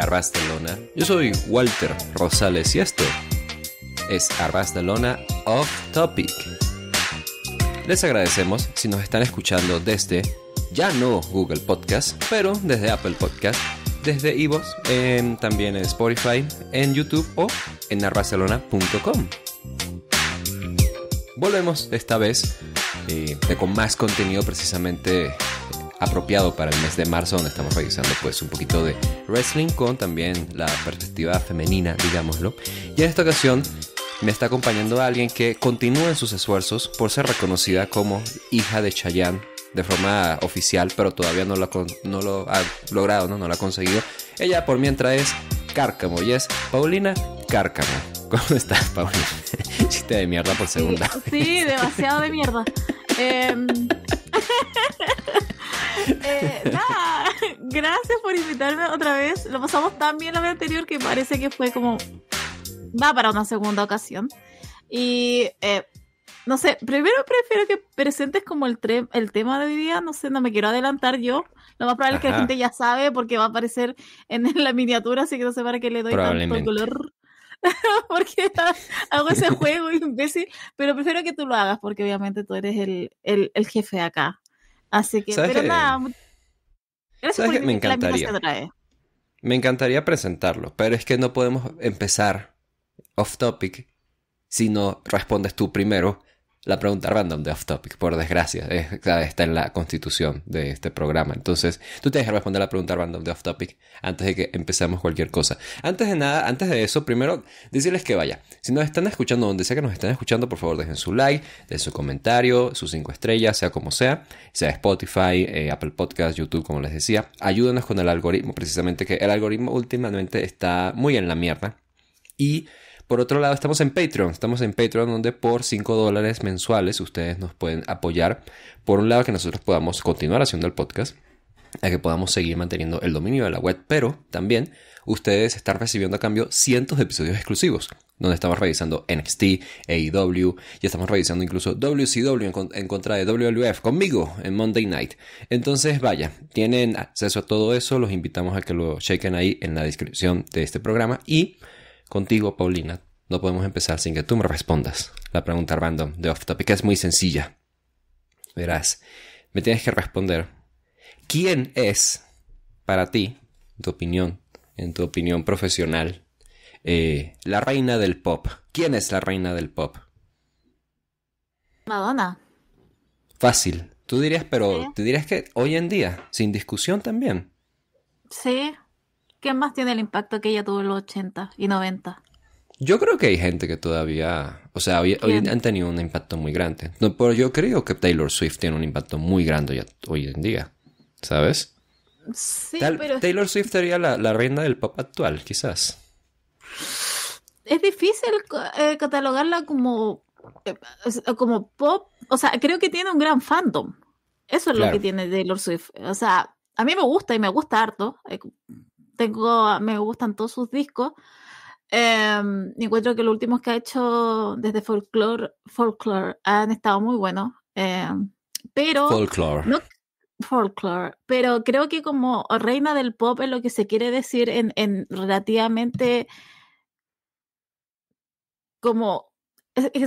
Arrastalona. Yo soy Walter Rosales y esto es Arrastalona Off Topic. Les agradecemos si nos están escuchando desde, ya no Google Podcast, pero desde Apple Podcast, desde Ivos, también en Spotify, en YouTube o en arrastelona.com. Volvemos esta vez eh, con más contenido precisamente apropiado para el mes de marzo donde estamos realizando pues un poquito de wrestling con también la perspectiva femenina, digámoslo. Y en esta ocasión me está acompañando a alguien que continúa en sus esfuerzos por ser reconocida como hija de Chayanne de forma oficial, pero todavía no lo, no lo ha logrado, ¿no? no lo ha conseguido. Ella por mientras es Cárcamo y es Paulina Cárcamo. ¿Cómo estás, Paulina? Chiste de mierda por segunda. Sí, sí demasiado de mierda. Eh... eh, gracias por invitarme otra vez. Lo pasamos tan bien la vez anterior que parece que fue como. Va para una segunda ocasión. Y. Eh, no sé, primero prefiero que presentes como el, el tema de hoy día, no sé, no me quiero adelantar yo. Lo más probable es que la gente ya sabe porque va a aparecer en la miniatura, así que no sé para qué le doy tanto color. porque hago ese juego imbécil, pero prefiero que tú lo hagas porque obviamente tú eres el, el jefe acá. Así que, pero nada. me encantaría. me encantaría presentarlo, pero es que no podemos empezar off topic si no respondes tú primero la pregunta random de Off Topic, por desgracia, está en la constitución de este programa. Entonces, tú tienes que responder la pregunta random de Off Topic antes de que empecemos cualquier cosa. Antes de nada, antes de eso, primero decirles que vaya. Si nos están escuchando donde sea que nos estén escuchando, por favor dejen su like, de su comentario, sus cinco estrellas, sea como sea, sea Spotify, eh, Apple Podcast, YouTube, como les decía. Ayúdanos con el algoritmo, precisamente que el algoritmo últimamente está muy en la mierda. Y por otro lado, estamos en Patreon. Estamos en Patreon donde por 5 dólares mensuales ustedes nos pueden apoyar. Por un lado, que nosotros podamos continuar haciendo el podcast, a que podamos seguir manteniendo el dominio de la web, pero también ustedes están recibiendo a cambio cientos de episodios exclusivos, donde estamos revisando NXT, AEW, y estamos revisando incluso WCW en, en, contra de WWF conmigo en Monday Night. Entonces, vaya, tienen acceso a todo eso, los invitamos a que lo chequen ahí en la descripción de este programa y Contigo, Paulina, no podemos empezar sin que tú me respondas. La pregunta random de Off Topic es muy sencilla. Verás, me tienes que responder. ¿Quién es para ti, en tu opinión, en tu opinión profesional, eh, la reina del pop? ¿Quién es la reina del pop? Madonna. Fácil. Tú dirías, pero te dirías que hoy en día, sin discusión también. Sí, ¿Qué más tiene el impacto que ella tuvo en los 80 y 90? Yo creo que hay gente que todavía, o sea, hoy, han tenido un impacto muy grande. pero yo creo que Taylor Swift tiene un impacto muy grande hoy en día, ¿sabes? Sí, pero... Taylor Swift sería la, la, reina del pop actual, quizás. Es difícil eh, catalogarla como, eh, como pop. O sea, creo que tiene un gran fandom. Eso es lo que tiene Taylor Swift. O sea, a mí me gusta y me gusta harto. Eh, tengo, me gustan todos sus discos. Eh, encuentro que los últimos que ha hecho desde Folklore, folklore han estado muy buenos. Em, pero. Folklore. folklore. Pero creo que como reina del pop es lo que se quiere decir en, en relativamente. como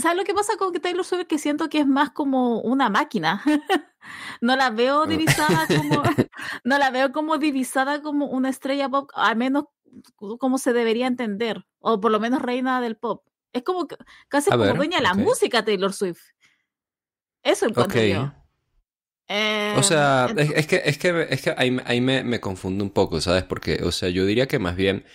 ¿Sabes lo que pasa con Taylor Swift? Que siento que es más como una máquina. no la veo ah. divisada como, no la veo como divisada como una estrella pop, al menos como se debería entender, o por lo menos reina del pop. Es como casi como dueña de la música Taylor Swift. Eso en cuanto yo. o sea, em, es, que, es que, es que ahí, ahí me, me confundo un poco, ¿sabes? Porque, o sea, yo diría que más bien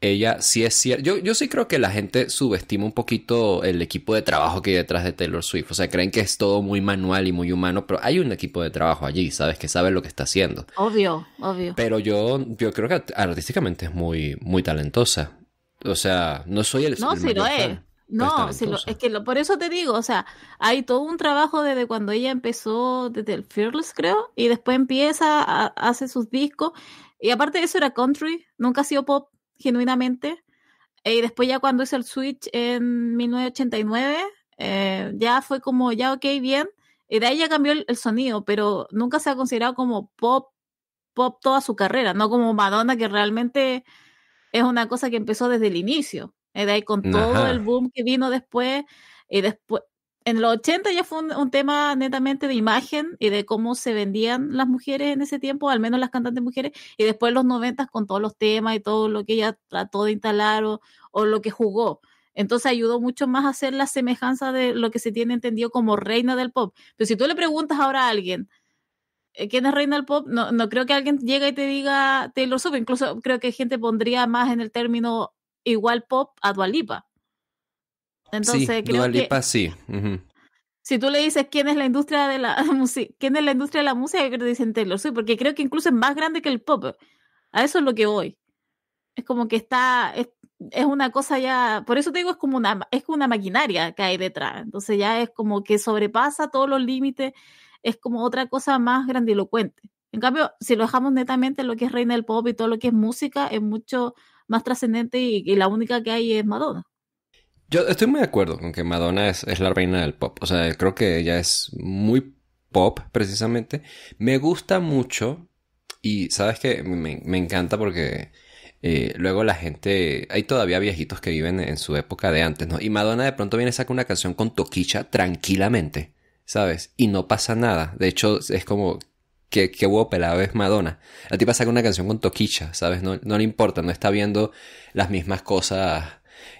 ella sí es cierto. Yo, yo sí creo que la gente subestima un poquito el equipo de trabajo que hay detrás de Taylor Swift. O sea, creen que es todo muy manual y muy humano, pero hay un equipo de trabajo allí, ¿sabes? Que sabe lo que está haciendo. Obvio, obvio. Pero yo, yo creo que artísticamente es muy, muy talentosa. O sea, no soy el. No, si lo es. No, si lo, es que lo, por eso te digo, o sea, hay todo un trabajo desde cuando ella empezó, desde el Fearless creo, y después empieza, a, hace sus discos, y aparte de eso era country, nunca ha sido pop, genuinamente. Eh, y después ya cuando hice el switch en 1989, eh, ya fue como, ya ok, bien. Y de ahí ya cambió el, sonido, pero nunca se ha considerado como pop, pop toda su carrera, no como Madonna, que realmente es una cosa que empezó desde el inicio. y eh, de ahí con todo el boom que vino después. Y después, en los 80 ya fue un, tema netamente de imagen y de cómo se vendían las mujeres en ese tiempo, al menos las cantantes mujeres, y después los 90 con todos los temas y todo lo que ella trató de instalar o, lo que jugó. Entonces ayudó mucho más a hacer la semejanza de lo que se tiene entendido como reina del pop. Pero si tú le preguntas ahora a alguien, eh, ¿quién es reina del pop? No, creo que alguien llegue y te diga Taylor Swift. Incluso creo que gente pondría más en el término igual pop a Dualipa. Entonces, creo que... sí. Si tú le dices quién es la industria de la música, quién es la industria de la música, creo que dicen Taylor porque creo que incluso es más grande que el pop. A eso es lo que voy. Es como que está, es, una cosa ya, por eso te digo, es como una, es una maquinaria que hay detrás. Entonces ya es como que sobrepasa todos los límites, es como otra cosa más grandilocuente. En cambio, si lo dejamos netamente lo que es reina del pop y todo lo que es música, es mucho más trascendente y la única que hay es Madonna. Yo estoy muy de acuerdo con que Madonna es, la reina del pop. O sea, creo que ella es muy pop, precisamente. Me gusta mucho y sabes que me, encanta porque eh, luego la gente. Hay todavía viejitos que viven en su época de antes, ¿no? Y Madonna de pronto viene y saca una canción con Toquicha tranquilamente, ¿sabes? Y no pasa nada. De hecho, es como. que qué huevo pelado es Madonna? La tipa saca una canción con Toquicha, ¿sabes? No, no le importa, no está viendo las mismas cosas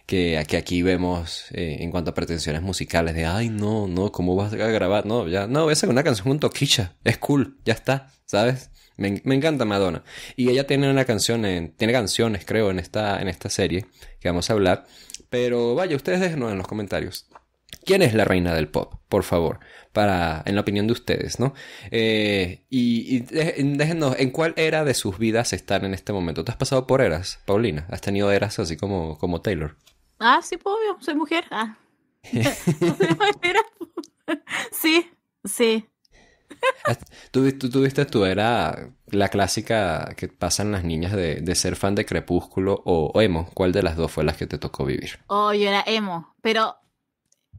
que, aquí vemos eh, en cuanto a pretensiones musicales de, ay, no, no, ¿cómo vas a grabar? No, ya, no, esa es una canción con toquicha, es cool, ya está, ¿sabes? Me, encanta Madonna. Y ella tiene una canción, tiene canciones, creo, en esta, en esta serie que vamos a hablar. Pero vaya, ustedes déjenos en los comentarios. ¿Quién es la reina del pop? Por favor, para, en la opinión de ustedes, ¿no? Eh, y, déjenos, ¿en cuál era de sus vidas están en este momento? ¿Te has pasado por eras, Paulina? ¿Has tenido eras así como, como Taylor? Ah, sí, pues, obvio, soy mujer. Ah. sí, sí. ¿Tú, tú tuviste tú, era la clásica que pasan las niñas de, ser fan de Crepúsculo o, emo. ¿Cuál de las dos fue las que te tocó vivir? Oh, yo era emo, pero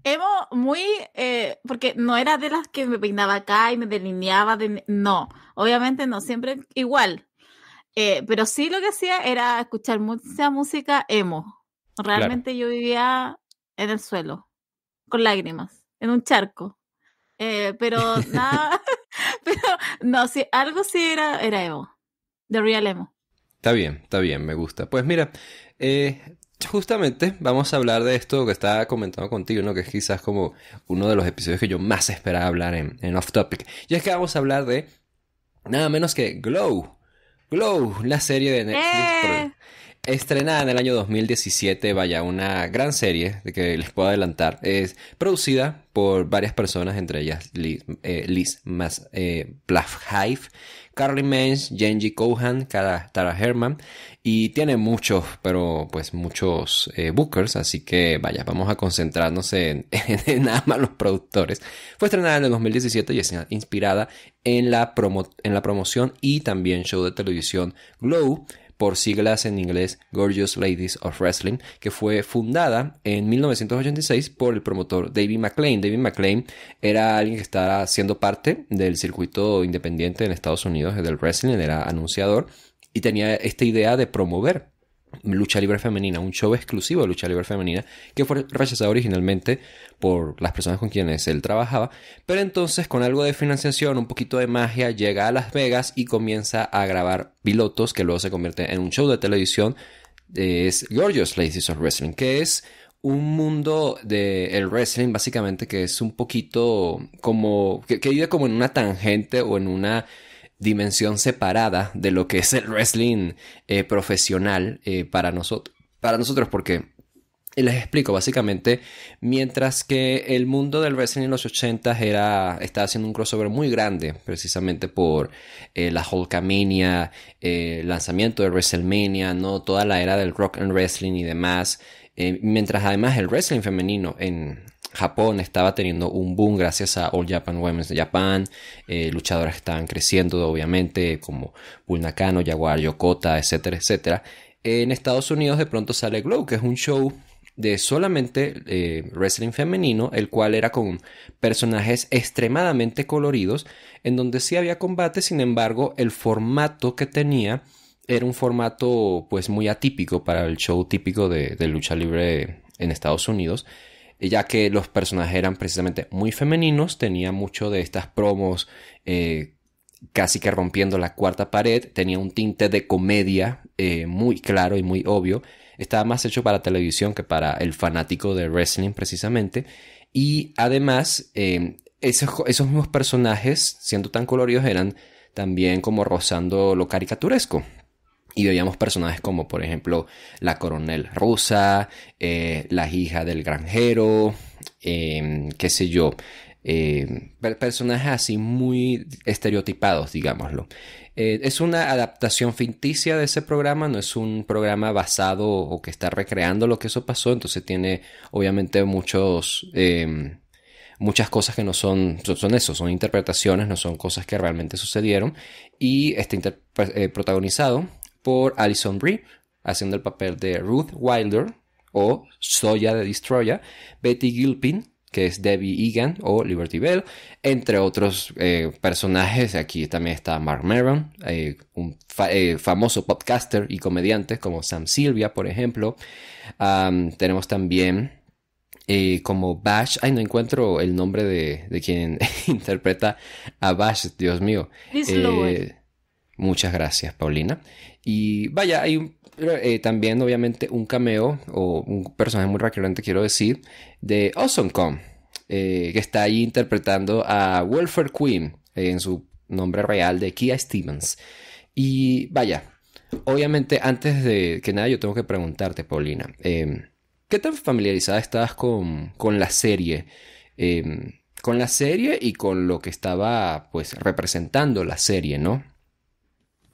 emo muy... Eh, porque no era de las que me peinaba acá y me delineaba. De, no, obviamente no, siempre igual. Eh, pero sí lo que hacía era escuchar mucha música emo Realmente yo vivía en el suelo, con lágrimas, en un charco. Eh, pero nada, pero no, si algo sí era, era Emo, The Real Emo. Está bien, está bien, me gusta. Pues mira, eh, justamente vamos a hablar de esto que estaba comentando contigo, ¿no? que es quizás como uno de los episodios que yo más esperaba hablar en, en Off Topic. Y es que vamos a hablar de nada menos que Glow. Glow, la serie de Netflix. ¡Eh! estrenada en el año 2017, vaya, una gran serie de que les puedo adelantar. Es producida por varias personas, entre ellas Liz, eh, Mas, Hive, eh, Carly Mensch, Genji Cohan, Tara Herman, y tiene muchos, pero pues muchos eh, bookers, así que vaya, vamos a concentrarnos en, nada más los productores. Fue estrenada en el 2017 y es inspirada en la, en la promoción y también show de televisión Glow por siglas en inglés Gorgeous Ladies of Wrestling, que fue fundada en 1986 por el promotor David McLean. David McLean era alguien que estaba siendo parte del circuito independiente en Estados Unidos del wrestling, era anunciador y tenía esta idea de promover Lucha Libre Femenina, un show exclusivo de Lucha Libre Femenina, que fue rechazado originalmente por las personas con quienes él trabajaba, pero entonces con algo de financiación, un poquito de magia, llega a Las Vegas y comienza a grabar pilotos que luego se convierte en un show de televisión, eh, es Gorgeous Ladies of Wrestling, que es un mundo del wrestling básicamente que es un poquito como, que, que vive como en una tangente o en una dimensión separada de lo que es el wrestling eh, profesional eh, para, nosotros para nosotros, porque les explico, básicamente, mientras que el mundo del wrestling en los 80 era, estaba haciendo un crossover muy grande, precisamente por eh, la Hulkamania, el lanzamiento de WrestleMania, ¿no? toda la era del rock and wrestling y demás, mientras además el wrestling femenino en, Japón estaba teniendo un boom gracias a All Japan Women's Japan, eh, luchadoras estaban creciendo, obviamente, como Nakano, Jaguar, Yokota, etcétera, etcétera. En Estados Unidos de pronto sale Glow, que es un show de solamente eh, wrestling femenino, el cual era con personajes extremadamente coloridos, en donde sí había combate, sin embargo, el formato que tenía era un formato pues muy atípico para el show típico de, de lucha libre en Estados Unidos ya que los personajes eran precisamente muy femeninos, tenía mucho de estas promos eh, casi que rompiendo la cuarta pared, tenía un tinte de comedia eh, muy claro y muy obvio, estaba más hecho para televisión que para el fanático de wrestling precisamente, y además eh, esos, esos mismos personajes, siendo tan coloridos, eran también como rozando lo caricaturesco. Y veíamos personajes como, por ejemplo, la coronel rusa, eh, la hija del granjero, em, qué sé yo, em, personajes así muy estereotipados, digámoslo. Eh, es una adaptación ficticia de ese programa, no es un programa basado o que está recreando lo que eso pasó, entonces tiene obviamente muchos... Em, muchas cosas que no son, son eso, son interpretaciones, no son cosas que realmente sucedieron. Y está eh, protagonizado por Alison Brie, haciendo el papel de Ruth Wilder o Soya de Destroya, Betty Gilpin, que es Debbie Egan o Liberty Bell, entre otros eh, personajes. Aquí también está Mark Maron, eh, un eh, famoso podcaster y comediante como Sam Silvia, por ejemplo. tenemos también como Bash, ay, no encuentro el nombre de, quien interpreta a Bash, Dios mío. Muchas gracias, Paulina. Y vaya, hay eh, también obviamente un cameo o un personaje muy recurrente, quiero decir, de Awesome Kong, eh, que está ahí interpretando a Welfare Queen eh, en su nombre real de Kia Stevens. Y vaya, obviamente antes de que nada yo tengo que preguntarte, Paulina, em, ¿qué tan familiarizada estabas con, con la serie? Em, con la serie y con lo que estaba pues representando la serie, ¿no?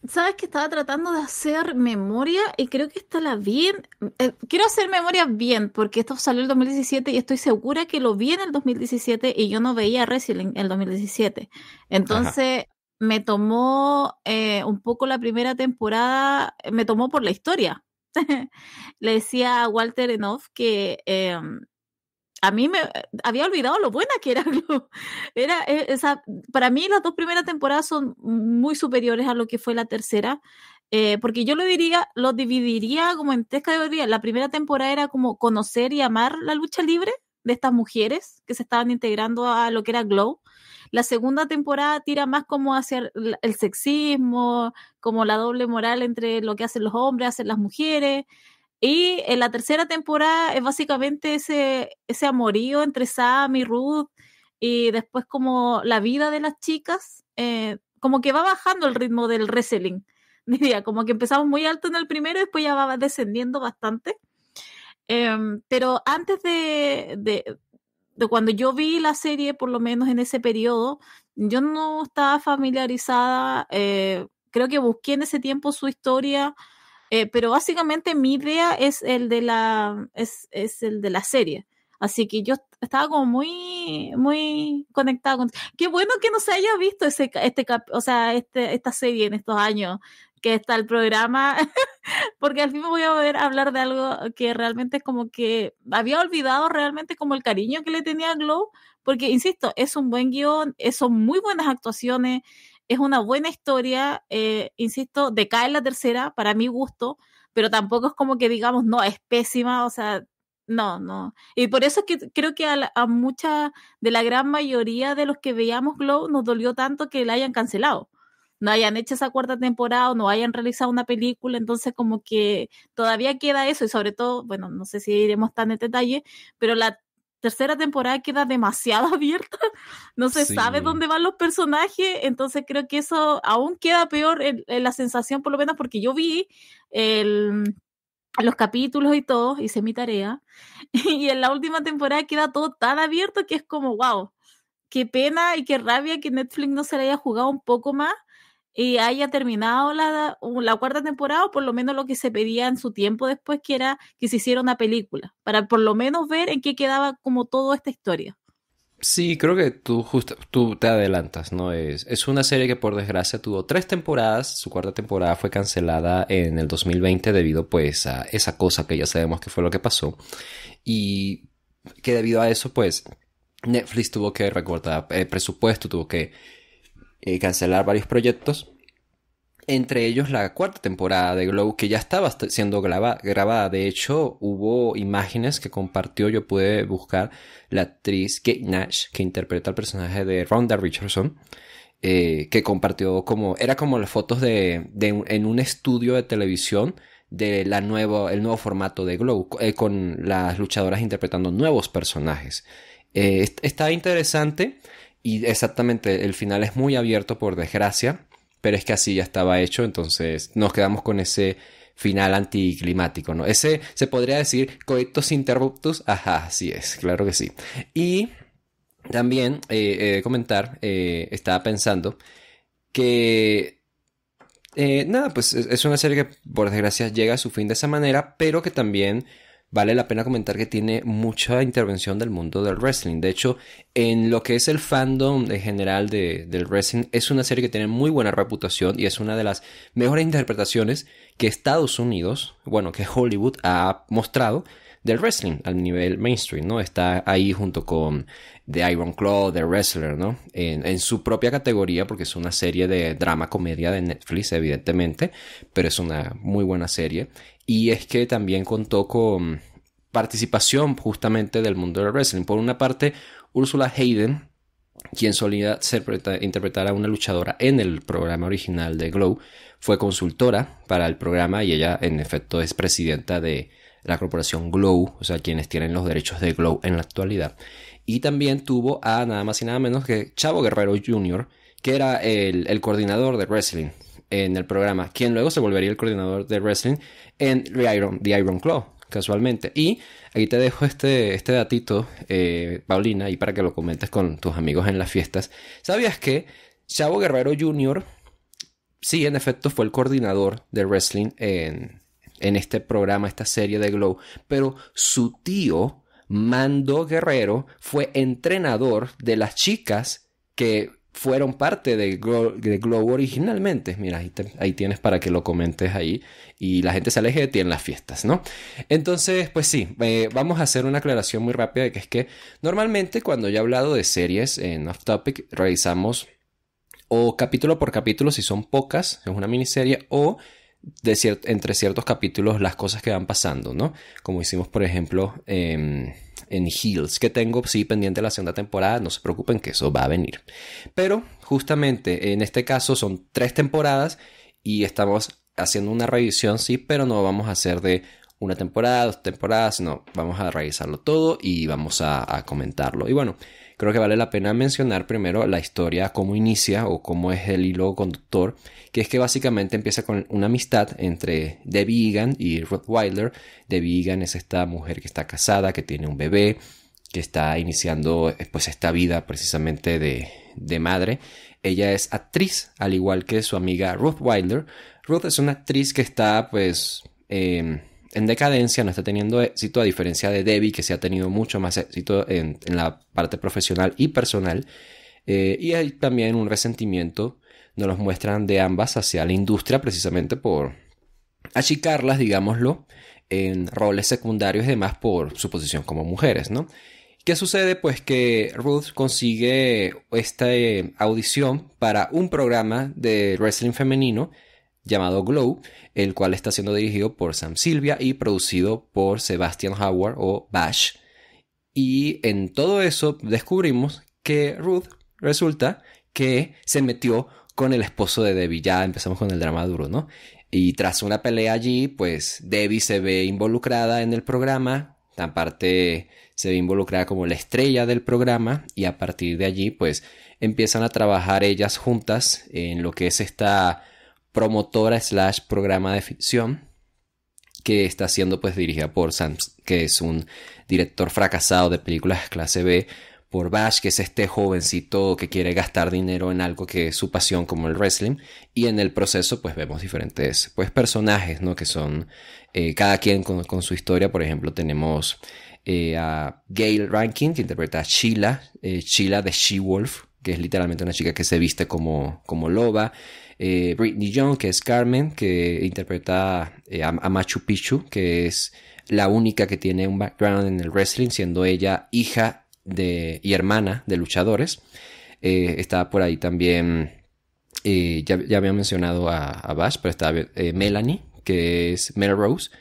Sabes que estaba tratando de hacer memoria y creo que está la bien. Eh, quiero hacer memoria bien porque esto salió en el 2017 y estoy segura que lo vi en el 2017 y yo no veía Wrestling en el 2017. Entonces me tomó eh, un poco la primera temporada, me tomó por la historia. Le decía a Walter Enoff que em, a mí me había olvidado lo buena que era. era e, esa, para mí las dos primeras temporadas son muy superiores a lo que fue la tercera, eh, porque yo lo diría, lo dividiría como en tres categorías. La primera temporada era como conocer y amar la lucha libre de estas mujeres que se estaban integrando a lo que era Glow. La segunda temporada tira más como hacia el sexismo, como la doble moral entre lo que hacen los hombres, hacen las mujeres, y en la tercera temporada es básicamente ese, ese amorío entre Sam y Ruth y después como la vida de las chicas, eh, como que va bajando el ritmo del wrestling, diría, como que empezamos muy alto en el primero y después ya va descendiendo bastante. Em, pero antes de, de, cuando yo vi la serie, por lo menos en ese periodo, yo no estaba familiarizada, eh, creo que busqué en ese tiempo su historia eh, pero básicamente mi idea es el de la, es, el de la serie. Así que yo estaba como muy, muy conectada con. Qué bueno que no se haya visto ese, este, o sea, este, esta serie en estos años que está el programa, porque al fin voy a poder hablar de algo que realmente es como que había olvidado realmente como el cariño que le tenía a Glow, porque insisto, es un buen guión, eh, son muy buenas actuaciones, es una buena historia, eh, insisto, decae en la tercera, para mi gusto, pero tampoco es como que digamos, no, es pésima, o sea, no, no. Y por eso que creo que a, mucha de la gran mayoría de los que veíamos Glow nos dolió tanto que la hayan cancelado. No hayan hecho esa cuarta temporada no hayan realizado una película, entonces como que todavía queda eso y sobre todo, bueno, no sé si iremos tan en detalle, pero la tercera temporada queda demasiado abierta, no se sabe dónde van los personajes, entonces creo que eso aún queda peor en, la sensación, por lo menos porque yo vi los capítulos y todo, hice mi tarea, y en la última temporada queda todo tan abierto que es como, wow, qué pena y qué rabia que Netflix no se le haya jugado un poco más y haya terminado la, cuarta temporada, o por lo menos lo que se pedía en su tiempo después, que era que se hiciera una película, para por lo menos ver en qué quedaba como toda esta historia. Sí, creo que tú, justo, tú te adelantas, ¿no? Es, es una serie que por desgracia tuvo tres temporadas, su cuarta temporada fue cancelada en el 2020 debido pues a esa cosa que ya sabemos que fue lo que pasó y que debido a eso pues Netflix tuvo que recortar el eh, presupuesto, tuvo que eh, cancelar varios proyectos. Entre ellos la cuarta temporada de Glow, que ya estaba siendo grabada. De hecho, hubo imágenes que compartió, yo pude buscar la actriz Kate Nash, que interpreta el personaje de Rhonda Richardson, eh, que compartió como, era como las fotos de, en un estudio de televisión de la nueva, el nuevo formato de Glow, eh, con las luchadoras interpretando nuevos personajes. Estaba está interesante. Y exactamente, el final es muy abierto por desgracia, pero es que así ya estaba hecho, entonces nos quedamos con ese final anticlimático, ¿no? Ese se podría decir coitus interruptus, ajá, así es, claro que sí. Y también eh, eh comentar, eh, estaba pensando que... Eh, nada, pues es una serie que por desgracia llega a su fin de esa manera, pero que también vale la pena comentar que tiene mucha intervención del mundo del wrestling. De hecho, en lo que es el fandom en general de, del wrestling, es una serie que tiene muy buena reputación y es una de las mejores interpretaciones que Estados Unidos, bueno, que Hollywood ha mostrado del wrestling al nivel mainstream, ¿no? Está ahí junto con The Iron Claw, The Wrestler, ¿no? En, en su propia categoría, porque es una serie de drama comedia de Netflix, evidentemente, pero es una muy buena serie. Y es que también contó con participación justamente del mundo del wrestling. Por una parte, Ursula Hayden, quien solía interpretar a una luchadora en el programa original de Glow, fue consultora para el programa y ella en efecto es presidenta de la corporación Glow, o sea, quienes tienen los derechos de Glow en la actualidad. Y también tuvo a nada más y nada menos que Chavo Guerrero Jr., que era el, coordinador de wrestling en el programa, quien luego se volvería el coordinador de wrestling en The Iron, The Iron Claw, casualmente. Y ahí te dejo este, este datito, eh, Paulina, y para que lo comentes con tus amigos en las fiestas. ¿Sabías que Chavo Guerrero Jr., sí, en efecto, fue el coordinador de wrestling en, en este programa, esta serie de Glow, pero su tío, Mando Guerrero, fue entrenador de las chicas que fueron parte de Glow, originalmente. Mira, ahí, tienes para que lo comentes ahí y la gente se aleje de ti en las fiestas, ¿no? Entonces, pues sí, eh, vamos a hacer una aclaración muy rápida que es que normalmente cuando yo he hablado de series en Off Topic, revisamos o capítulo por capítulo si son pocas, es una miniserie, o entre ciertos capítulos las cosas que van pasando, ¿no? Como hicimos, por ejemplo, em, en Heels, que tengo, sí, pendiente la segunda temporada, no se preocupen que eso va a venir. Pero justamente en este caso son tres temporadas y estamos haciendo una revisión, sí, pero no vamos a hacer de una temporada, dos temporadas, no, vamos a revisarlo todo y vamos a, a comentarlo. Y bueno, creo que vale la pena mencionar primero la historia, cómo inicia o cómo es el hilo conductor, que es que básicamente empieza con una amistad entre Debbie Egan y Ruth Wilder. Debbie Egan es esta mujer que está casada, que tiene un bebé, que está iniciando eh, pues esta vida precisamente de, de madre. Ella es actriz, al igual que su amiga Ruth Wilder. Ruth es una actriz que está pues... Em, en decadencia, no está teniendo éxito, a diferencia de Debbie, que se ha tenido mucho más éxito en, la parte profesional y personal. Eh, y hay también un resentimiento, nos lo muestran de ambas hacia la industria, precisamente por achicarlas, digámoslo, en roles secundarios y demás por su posición como mujeres, ¿no? ¿Qué sucede? Pues que Ruth consigue esta eh, audición para un programa de wrestling femenino llamado Glow, el cual está siendo dirigido por Sam Silvia y producido por Sebastian Howard o Bash. Y en todo eso descubrimos que Ruth resulta que se metió con el esposo de Debbie. Ya empezamos con el drama duro, ¿no? Y tras una pelea allí, pues Debbie se ve involucrada en el programa. Aparte, se ve involucrada como la estrella del programa. Y a partir de allí, pues empiezan a trabajar ellas juntas en lo que es esta promotora slash programa de ficción que está siendo pues dirigida por Sam, que es un director fracasado de películas clase B, por Bash, que es este jovencito que quiere gastar dinero en algo que es su pasión como el wrestling, y en el proceso pues vemos diferentes pues personajes, ¿no? Que son eh, cada quien con, su historia, por ejemplo tenemos eh, a Gail Rankin, que interpreta a Sheila, eh, Sheila de She-Wolf, que es literalmente una chica que se viste como, como loba. Eh, Britney Young, que es Carmen, que interpreta eh, a, Machu Picchu, que es la única que tiene un background en el wrestling, siendo ella hija de, y hermana de luchadores. Eh, está por ahí también, ya, ya, había mencionado a, a Bash, pero está Melanie, que es Melrose,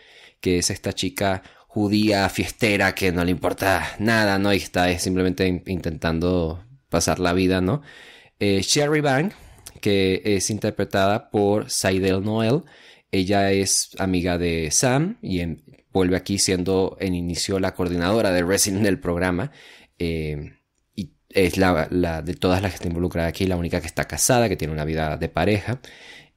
que es esta chica judía, fiestera, que no le importa nada, ¿no? Y está simplemente intentando pasar la vida, ¿no? Eh, Sherry Bang que es interpretada por Saidel Noel. Ella es amiga de Sam y vuelve aquí siendo en inicio la coordinadora de Resident del programa. Eh, y es la, de todas las que está involucrada aquí, la única que está casada, que tiene una vida de pareja.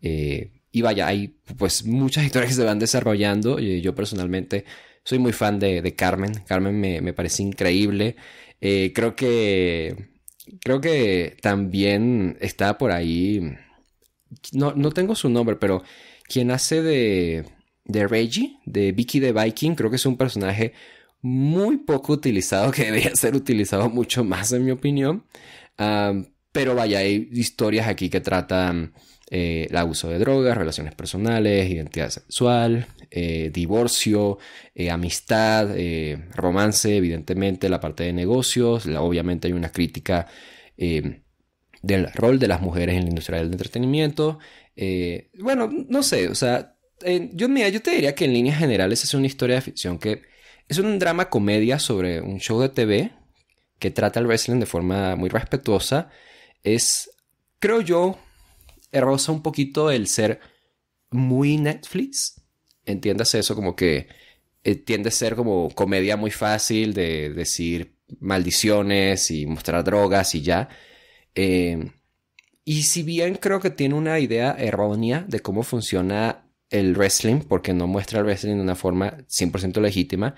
Eh, y vaya, hay pues muchas historias que se van desarrollando. Yo personalmente soy muy fan de, Carmen. Carmen me, parece increíble. Eh, creo que creo que también está por ahí. No, tengo su nombre, pero quien hace de, de Reggie, de Vicky de Viking, creo que es un personaje muy poco utilizado, que debería ser utilizado mucho más, en mi opinión. Ah, pero vaya, hay historias aquí que tratan el eh, abuso de drogas, relaciones personales, identidad sexual, eh, divorcio, eh, amistad, romance, evidentemente la parte de negocios, obviamente hay una crítica del rol de las mujeres en la industria del entretenimiento. bueno, no sé, o sea, yo, mira, yo te diría que en líneas generales es una historia de ficción que es un drama comedia sobre un show de TV que trata el wrestling de forma muy respetuosa. Es, creo yo, roza un poquito el ser muy Netflix. Entiéndase eso como que eh, tiende a ser como comedia muy fácil de decir maldiciones y mostrar drogas y ya. Em, y si bien creo que tiene una idea errónea de cómo funciona el wrestling, porque no muestra el wrestling de una forma 100% legítima,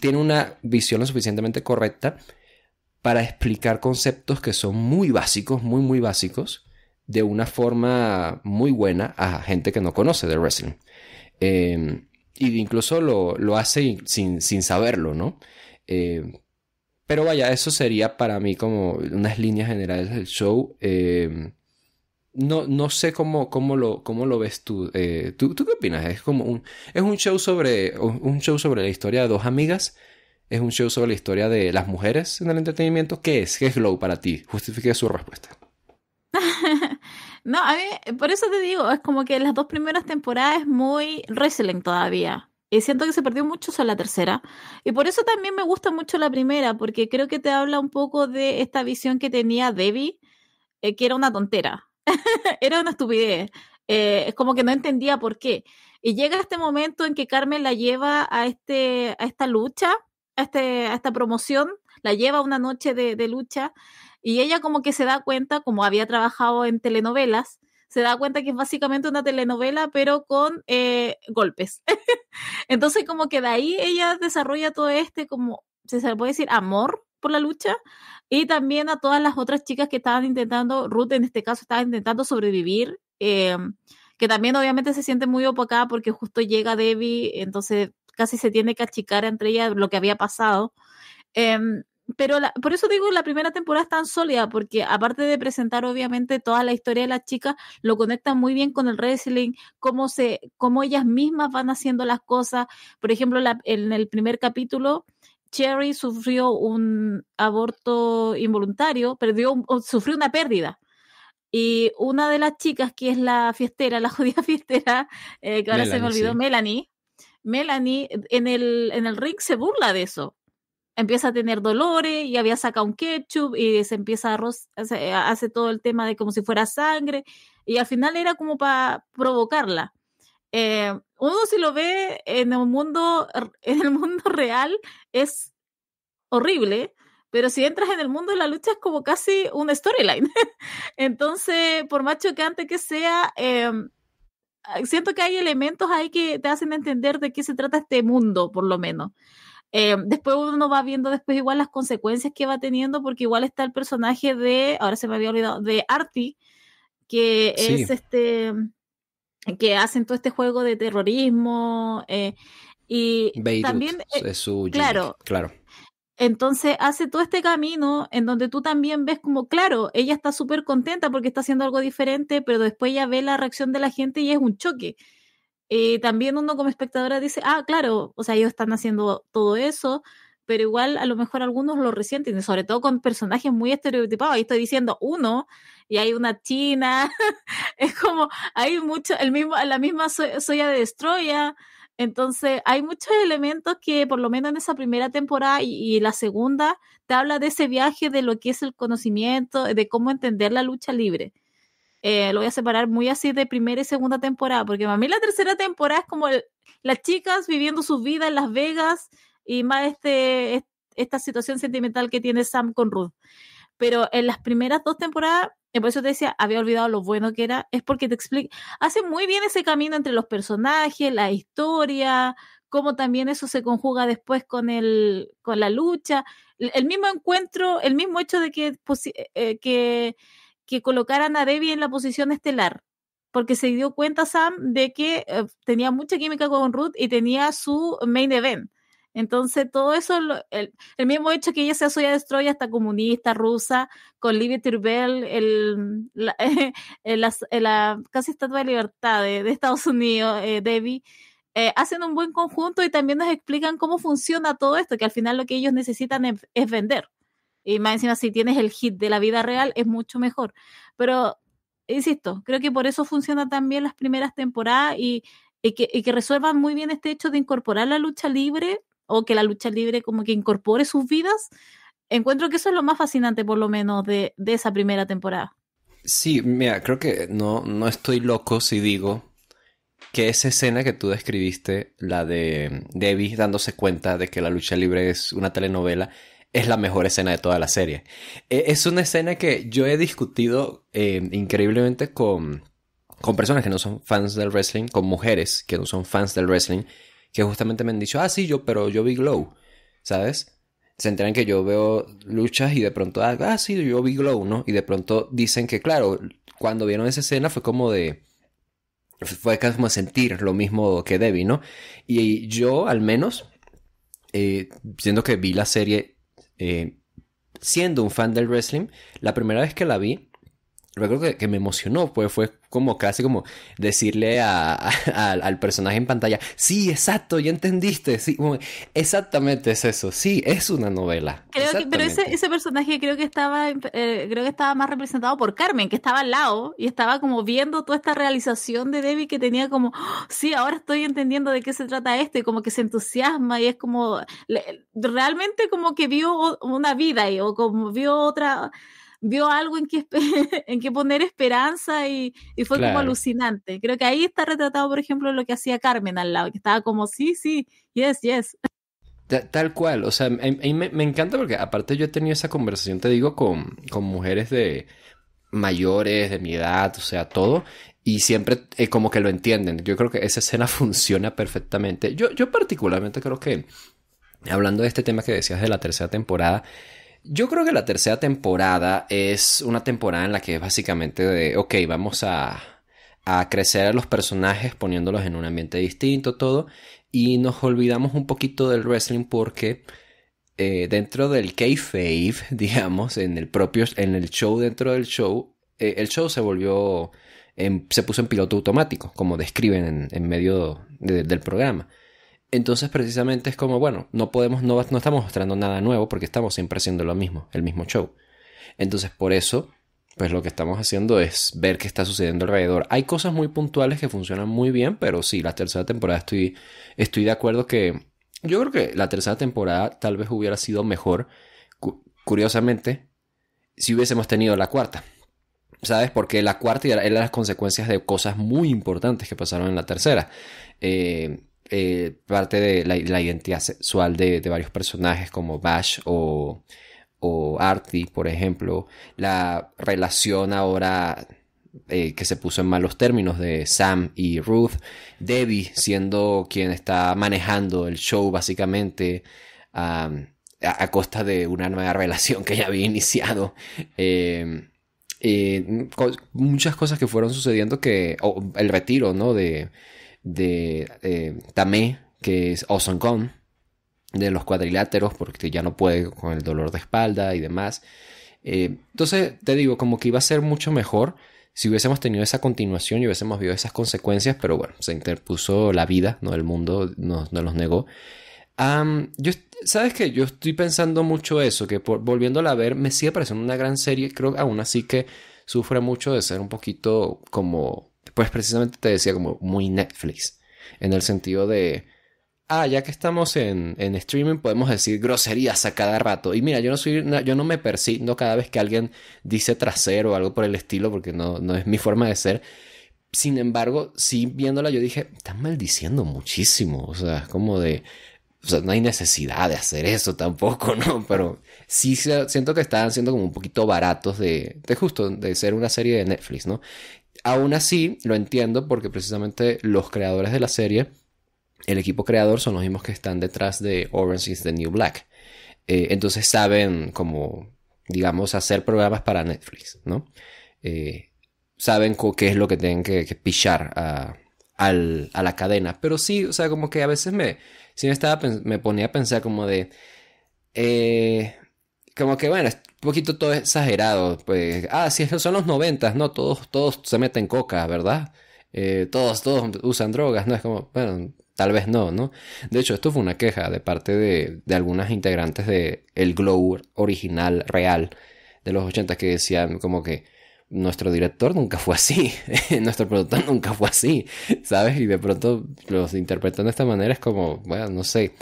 tiene una visión lo suficientemente correcta para explicar conceptos que son muy básicos, muy, muy básicos, de una forma muy buena a gente que no conoce de wrestling. Em, y incluso lo, hace sin, saberlo, ¿no? Em, pero vaya, eso sería para mí como unas líneas generales del show. Em, no, no sé cómo, cómo, lo, cómo lo ves eh, tú. tú. qué opinas? Es como un, es un show sobre un show sobre la historia de dos amigas. Es un show sobre la historia de las mujeres en el entretenimiento. ¿Qué es? ¿Qué es Glow para ti? Justifique su respuesta. No, a mí, por eso te digo, es como que las dos primeras temporadas es muy wrestling todavía. Y siento que se perdió mucho sobre la tercera. Y por eso también me gusta mucho la primera, porque creo que te habla un poco de esta visión que tenía Debbie, eh, que era una tontera. era una estupidez. Eh, es como que no entendía por qué. Y llega este momento en que Carmen la lleva a, este, a esta lucha, a, este, a esta promoción, la lleva a una noche de lucha y ella como que se da cuenta, como había trabajado en telenovelas, se da cuenta que es básicamente una telenovela, pero con eh, golpes. Entonces, como que de ahí ella desarrolla todo este, como se puede decir, amor por la lucha y también a todas las otras chicas que estaban intentando, Ruth en este caso estaba intentando sobrevivir, eh, que también obviamente se siente muy opacada porque justo llega Debbie, entonces casi se tiene que achicar entre ellas lo que había pasado. Em, pero por eso digo la primera temporada es tan sólida, porque aparte de presentar obviamente toda la historia de las chicas, lo conecta muy bien con el wrestling, cómo, se, cómo ellas mismas van haciendo las cosas. Por ejemplo, en el primer capítulo, Cherry sufrió un aborto involuntario, perdió, sufrió una pérdida. Y una de las chicas, que es la fiestera, la judía fiestera, eh, que ahora se me olvidó, Melanie, Melanie en el, en el ring se burla de eso empieza a tener dolores y había sacado un ketchup y se empieza a hacer hace, todo el tema de como si fuera sangre y al final era como para provocarla. Eh, uno si lo ve en el mundo en el mundo real es horrible, pero si entras en el mundo de la lucha es como casi una storyline. Entonces, por más chocante que sea, eh, siento que hay elementos ahí que te hacen entender de qué se trata este mundo, por lo menos. Eh, después uno va viendo después igual las consecuencias que va teniendo, porque igual está el personaje de, ahora se me había olvidado, de Artie, que es este, que hacen todo este juego de terrorismo. Eh, y también eh, es su claro, claro. Entonces hace todo este camino en donde tú también ves como, claro, ella está súper contenta porque está haciendo algo diferente, pero después ella ve la reacción de la gente y es un choque eh, también uno como espectadora dice, ah, claro, o sea, ellos están haciendo todo eso, pero igual a lo mejor algunos lo resienten, sobre todo con personajes muy estereotipados. Ahí estoy diciendo uno y hay una china, es como hay mucho, el mismo, la misma soya de Destroya. Entonces, hay muchos elementos que por lo menos en esa primera temporada y, y, la segunda te habla de ese viaje, de lo que es el conocimiento, de cómo entender la lucha libre. Eh, lo voy a separar muy así de primera y segunda temporada, porque para mí la tercera temporada es como las chicas viviendo su vida en Las Vegas y más este, esta situación sentimental que tiene Sam con Ruth. Pero en las primeras dos temporadas, eh, por eso te decía, había olvidado lo bueno que era, es porque te explica, hace muy bien ese camino entre los personajes, la historia, cómo también eso se conjuga después con, el, con la lucha, el, mismo encuentro, el mismo hecho de que, eh, que que colocaran a Debbie en la posición estelar, porque se dio cuenta Sam de que eh, tenía mucha química con Ruth y tenía su main event. Entonces, todo eso, el, mismo hecho que ella sea soya de hasta comunista, rusa, con Libby Turbell, el, la, casi estatua de libertad de, Estados Unidos, eh, Debbie, eh, hacen un buen conjunto y también nos explican cómo funciona todo esto, que al final lo que ellos necesitan es vender. Y más encima, si tienes el hit de la vida real, es mucho mejor. Pero, insisto, creo que por eso funcionan bien las primeras temporadas y, que, resuelvan muy bien este hecho de incorporar la lucha libre o que la lucha libre como que incorpore sus vidas. Encuentro que eso es lo más fascinante, por lo menos, de, esa primera temporada. Sí, mira, creo que no, no estoy loco si digo que esa escena que tú describiste, la de Debbie dándose cuenta de que la lucha libre es una telenovela, es la mejor escena de toda la serie. E, es una escena que yo he discutido eh, increíblemente con, con personas que no son fans del wrestling, con mujeres que no son fans del wrestling, que justamente me han dicho, ah, sí, yo, pero yo vi Glow, ¿sabes? Se enteran que yo veo luchas y de pronto, ah, ah sí, yo vi Glow, ¿no? Y de pronto dicen que, claro, cuando vieron esa escena fue como de... Fue como sentir lo mismo que Debbie, ¿no? Y yo, al menos, eh, siendo que vi la serie eh, siendo un fan del wrestling, la primera vez que la vi, creo que, que, me emocionó, pues fue como casi como decirle a, al personaje en pantalla, sí, exacto, ya entendiste, sí, exactamente es eso, sí, es una novela. pero ese, ese personaje creo que estaba eh, creo que estaba más representado por Carmen, que estaba al lado y estaba como viendo toda esta realización de Debbie que tenía como, oh, sí, ahora estoy entendiendo de qué se trata esto y como que se entusiasma y es como, realmente como que vio una vida o como vio otra vio algo en que, en que poner esperanza y, fue como alucinante. Creo que ahí está retratado, por ejemplo, lo que hacía Carmen al lado, que estaba como, sí, sí, yes, yes. Tal cual, o sea, me, me encanta porque aparte yo he tenido esa conversación, te digo, con, con mujeres de mayores, de mi edad, o sea, todo, y siempre eh, como que lo entienden. Yo creo que esa escena funciona perfectamente. Yo, yo particularmente creo que, hablando de este tema que decías de la tercera temporada, yo creo que la tercera temporada es una temporada en la que es básicamente de, ok, vamos a, crecer a los personajes poniéndolos en un ambiente distinto, todo, y nos olvidamos un poquito del wrestling porque... Eh, dentro del kayfabe, digamos, en el propio, en el show dentro del show, eh, el show se volvió, se puso en piloto automático, como describen en, medio del programa. Entonces precisamente es como, bueno, no podemos, no, estamos mostrando nada nuevo porque estamos siempre haciendo lo mismo, el mismo show. Entonces por eso, pues lo que estamos haciendo es ver qué está sucediendo alrededor. Hay cosas muy puntuales que funcionan muy bien, pero sí, la tercera temporada estoy, estoy de acuerdo que yo creo que la tercera temporada tal vez hubiera sido mejor, curiosamente, si hubiésemos tenido la cuarta. ¿Sabes? Porque la cuarta era las consecuencias de cosas muy importantes que pasaron en la tercera. Eh, eh, parte de la, identidad sexual de, varios personajes como Bash o, Artie, por ejemplo, la relación ahora eh, que se puso en malos términos de Sam y Ruth, Debbie siendo quien está manejando el show básicamente a, costa de una nueva relación que ya había iniciado. Em, eh, muchas cosas que fueron sucediendo que el retiro ¿no? de, de eh, Tamé, que es Awesome Kong, de los cuadriláteros, porque ya no puede con el dolor de espalda y demás. Eh, entonces, te digo, como que iba a ser mucho mejor si hubiésemos tenido esa continuación y hubiésemos visto esas consecuencias, pero bueno, se interpuso la vida, no el mundo, nos no los negó. yo, ¿Sabes qué? Yo estoy pensando mucho eso, que volviéndola a ver, me sigue pareciendo una gran serie, creo aún así que sufre mucho de ser un poquito como pues precisamente te decía como muy Netflix, en el sentido de, ah, ya que estamos en, en streaming podemos decir groserías a cada rato. Y mira, yo no, soy, yo no me persigno cada vez que alguien dice trasero o algo por el estilo, porque no, no es mi forma de ser. Sin embargo, sí viéndola yo dije, están maldiciendo muchísimo, o sea, es como de... O sea, no hay necesidad de hacer eso tampoco, ¿no? Pero sí siento que están siendo como un poquito baratos de, de justo, de ser una serie de Netflix, ¿no? Aún así, lo entiendo porque precisamente los creadores de la serie, el equipo creador, son los mismos que están detrás de Orange is the New Black. Eh, entonces saben como, digamos, hacer programas para Netflix, ¿no? Eh, saben qué es lo que tienen que, que pichar a, la cadena. Pero sí, o sea, como que a veces me, si estaba, me ponía a pensar como de... Eh, como que bueno, un poquito todo exagerado. Pues, ah, sí, son los noventas, ¿no? Todos, todos se meten coca, ¿verdad? Eh, todos, todos usan drogas, ¿no? Es como, bueno, tal vez no, ¿no? De hecho, esto fue una queja de parte de, de algunas integrantes de el Glow original, real, de los ochentas, que decían como que nuestro director nunca fue así, nuestro productor nunca fue así, ¿sabes? Y de pronto los interpretan de esta manera es como, bueno, no sé.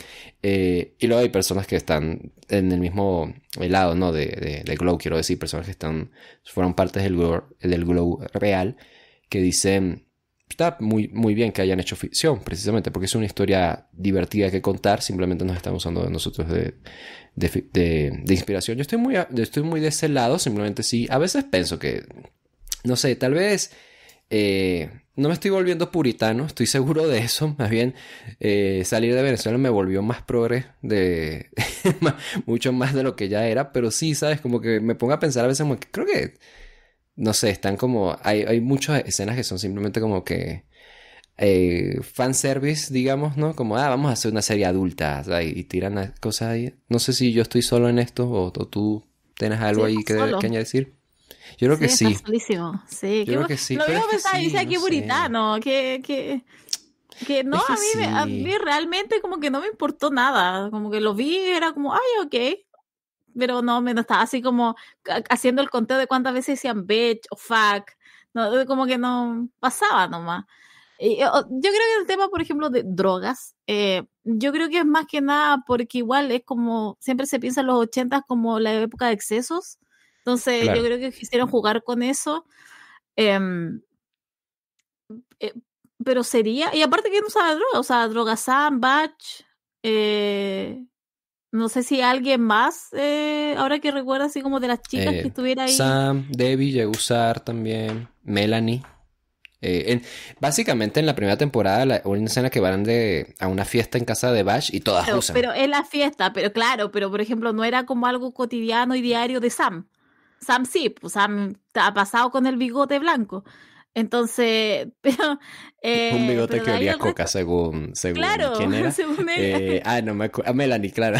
Eh, y luego hay personas que están en el mismo lado, ¿no? De, de, Glow, quiero decir, personas que están, fueron partes del Glow, del glow real, que dicen, está muy, muy bien que hayan hecho ficción, precisamente, porque es una historia divertida que contar, simplemente nos estamos usando de nosotros de, inspiración. Yo estoy, muy, estoy muy de ese lado, simplemente sí, a veces pienso que, no sé, tal vez... Eh, no me estoy volviendo puritano, estoy seguro de eso. Más bien, eh, salir de Venezuela me volvió más progre, de, mucho más de lo que ya era. Pero sí, ¿sabes? Como que me pongo a pensar a veces, creo que no sé, están como, hay, hay muchas escenas que son simplemente como que eh, fanservice, digamos, ¿no? Como, ah, vamos a hacer una serie adulta y tiran las cosas ahí. No sé si yo estoy solo en esto o, tú tienes algo ahí que, que, añadir. Yo creo sí, que sí. Solísimo. Sí, yo creo que sí. Lo mismo que dice aquí no que, que, que no, a, mí, a mí realmente como que no me importó nada. Como que lo vi y era como, ay, ok, pero no, me estaba así como haciendo el conteo de cuántas veces decían bitch o fuck, no, como que no pasaba nomás. Yo creo que el tema, por ejemplo, de drogas, eh, yo creo que es más que nada porque igual es como, siempre se piensa en los ochentas como la época de excesos, entonces yo creo que quisieron jugar con eso. Em, eh, pero sería, y aparte que no usaba drogas, o sea, drogas Sam, Batch, eh, no sé si alguien más, eh, ahora que recuerda, así como de las chicas que eh, estuviera ahí. Sam, Debbie también, Melanie. Eh, básicamente en la primera temporada la, una escena que van de, a una fiesta en casa de Bash y todas pero, Pero es la fiesta, pero claro, pero por ejemplo no era como algo cotidiano y diario de Sam. Sam sí, pues Sam ha pasado con el bigote blanco. Entonces, pero. un eh, bigote que olía coca, según, según. Claro, quién era. según ella. Eh, ah, no me A ah, Melanie, claro.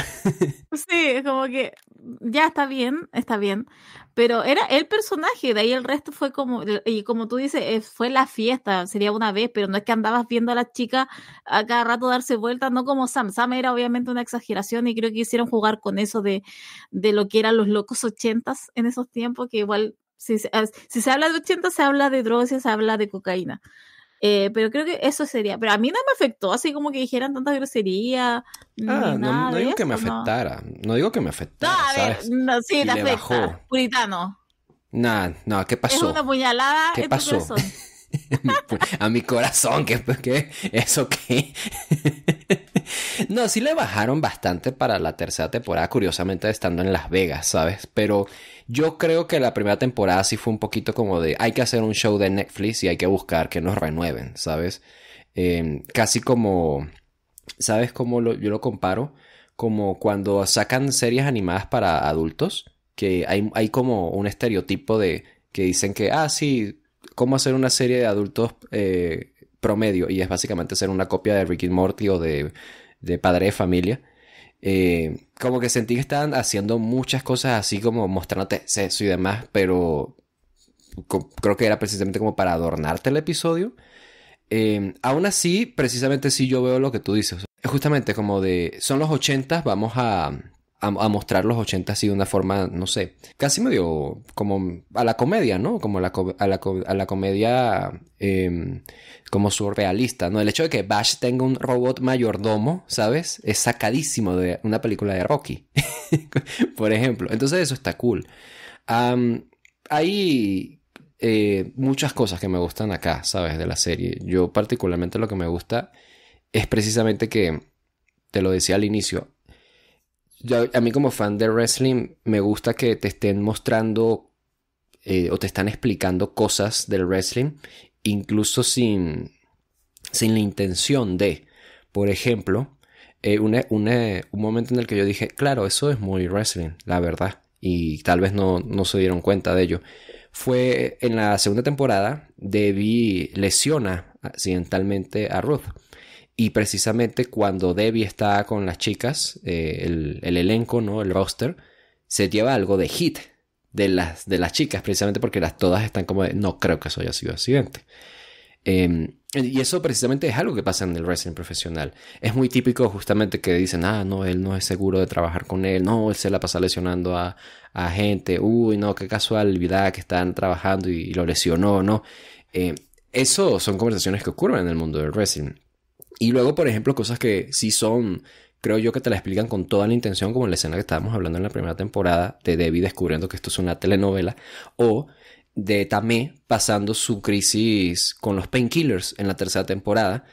sí, es como que. Ya está bien, está bien. Pero era el personaje, de ahí el resto fue como. Y como tú dices, eh, fue la fiesta, sería una vez, pero no es que andabas viendo a las chicas a cada rato darse vueltas, no como Sam. Sam era obviamente una exageración y creo que hicieron jugar con eso de, de lo que eran los locos ochentas en esos tiempos, que igual si, se habla de 80, se habla de drogas y se habla de cocaína. Eh, pero creo que eso sería. Pero a mí no me afectó, así como que dijeran tantas groserías. Ah, no, digo que me afectara. No. digo que me afectara. No, a ver, no sí, te afecta. Puritano. Nah, no, ¿qué pasó? Es una puñalada ¿Qué en pasó? Tu corazón. a mi corazón, ¿qué? eso qué. no, sí le bajaron bastante para la tercera temporada, curiosamente estando en Las Vegas, ¿sabes? Pero yo creo que la primera temporada sí fue un poquito como de hay que hacer un show de Netflix y hay que buscar que nos renueven, ¿sabes? Em, casi como, ¿sabes cómo lo, yo lo comparo? Como cuando sacan series animadas para adultos, que hay, como un estereotipo de que dicen que, ah, sí, ¿cómo hacer una serie de adultos eh, promedio? Y es básicamente hacer una copia de Ricky Morty o de Padre de Familia. Eh, como que sentí que estaban haciendo muchas cosas así como mostrándote sexo y demás, pero creo que era precisamente como para adornarte el episodio. Eh, aún así, precisamente sí yo veo lo que tú dices. Justamente como de, son los 80, vamos a a, mostrar los 80 así de una forma, no sé, casi medio como a la comedia, ¿no? Como a la, comedia em, como surrealista, ¿no? El hecho de que Bash tenga un robot mayordomo, ¿sabes? Es sacadísimo de una película de Rocky, por ejemplo. Entonces eso está cool. hay eh, muchas cosas que me gustan acá, ¿sabes? De la serie. Yo particularmente lo que me gusta es precisamente que, te lo decía al inicio, a mí como fan de wrestling me gusta que te estén mostrando eh, o te están explicando cosas del wrestling, incluso sin, sin la intención de, por ejemplo, eh, un momento en el que yo dije, claro, eso es muy wrestling, la verdad, y tal vez no, no se dieron cuenta de ello. Fue en la segunda temporada, Debbie lesiona accidentalmente a Ruth y precisamente cuando Debbie está con las chicas, eh, el, elenco, ¿no? El roster, se lleva algo de hit de las, de las chicas, precisamente porque las todas están como de, no creo que eso haya sido accidente. Em, y eso precisamente es algo que pasa en el wrestling profesional. Es muy típico justamente que dicen, ah, no, él no es seguro de trabajar con él, no, él se la pasa lesionando a, gente, uy, no, qué casualidad que están trabajando y, lo lesionó, ¿no? Eh, eso son conversaciones que ocurren en el mundo del wrestling. Y luego, por ejemplo, cosas que sí son, creo yo que te la explican con toda la intención, como la escena que estábamos hablando en la primera temporada de Debbie descubriendo que esto es una telenovela, o de Tamé pasando su crisis con los painkillers en la tercera temporada,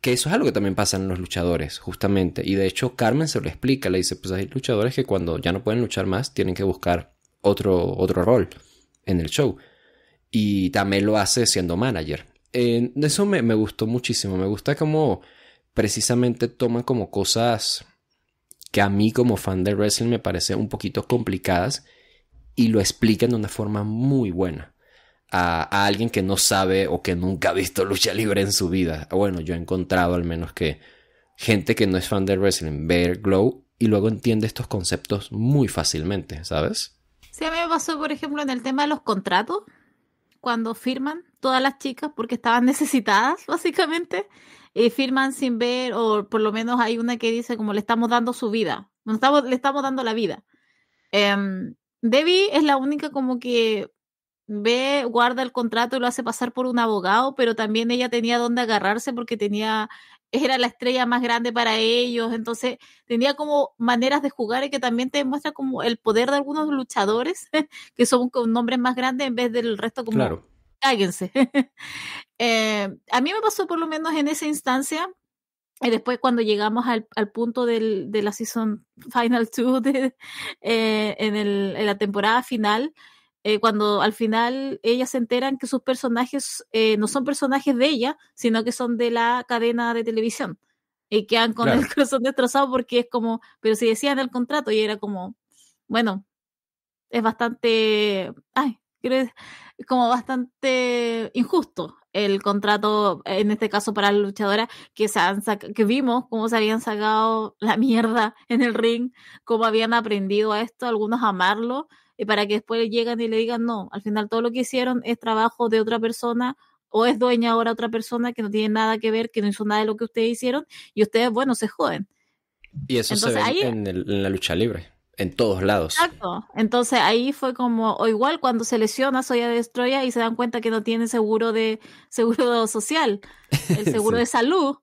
que eso es algo que también pasa en los luchadores, justamente. Y de hecho, Carmen se lo explica, le dice, pues hay luchadores que cuando ya no pueden luchar más, tienen que buscar otro, otro rol en el show. Y Tamé lo hace siendo manager eso me, gustó muchísimo. Me gusta cómo precisamente toman como cosas que a mí como fan de wrestling me parecen un poquito complicadas y lo explican de una forma muy buena a, alguien que no sabe o que nunca ha visto lucha libre en su vida. Bueno, yo he encontrado al menos que gente que no es fan de wrestling ver Glow y luego entiende estos conceptos muy fácilmente, ¿sabes? Sí, a mí me pasó, por ejemplo, en el tema de los contratos cuando firman todas las chicas porque estaban necesitadas, básicamente, y eh, firman sin ver, o por lo menos hay una que dice como le estamos dando su vida, le estamos, dando la vida. Em, Debbie es la única como que ve, guarda el contrato y lo hace pasar por un abogado, pero también ella tenía donde agarrarse porque tenía era la estrella más grande para ellos, entonces tenía como maneras de jugar y que también te demuestra como el poder de algunos luchadores, que son con nombres más grandes en vez del resto como... Claro. Eh, a mí me pasó por lo menos en esa instancia, y después cuando llegamos al, punto del, de la Season Final 2, eh, en, en la temporada final, eh, cuando al final ellas se enteran que sus personajes eh, no son personajes de ella, sino que son de la cadena de televisión. Y quedan con el corazón destrozado porque es como, pero si decían el contrato y era como, bueno, es bastante, ay, creo como bastante injusto el contrato, en este caso para la luchadora, que, se han que vimos cómo se habían sacado la mierda en el ring, cómo habían aprendido a esto, algunos a amarlo, y para que después lleguen y le digan, no, al final todo lo que hicieron es trabajo de otra persona o es dueña ahora otra persona que no tiene nada que ver, que no hizo nada de lo que ustedes hicieron y ustedes, bueno, se joden. Y eso se ve en, la lucha libre en todos lados. Exacto. Entonces ahí fue como, o igual cuando se lesiona Soya de Destroya y se dan cuenta que no tiene seguro de seguro social, el seguro de salud.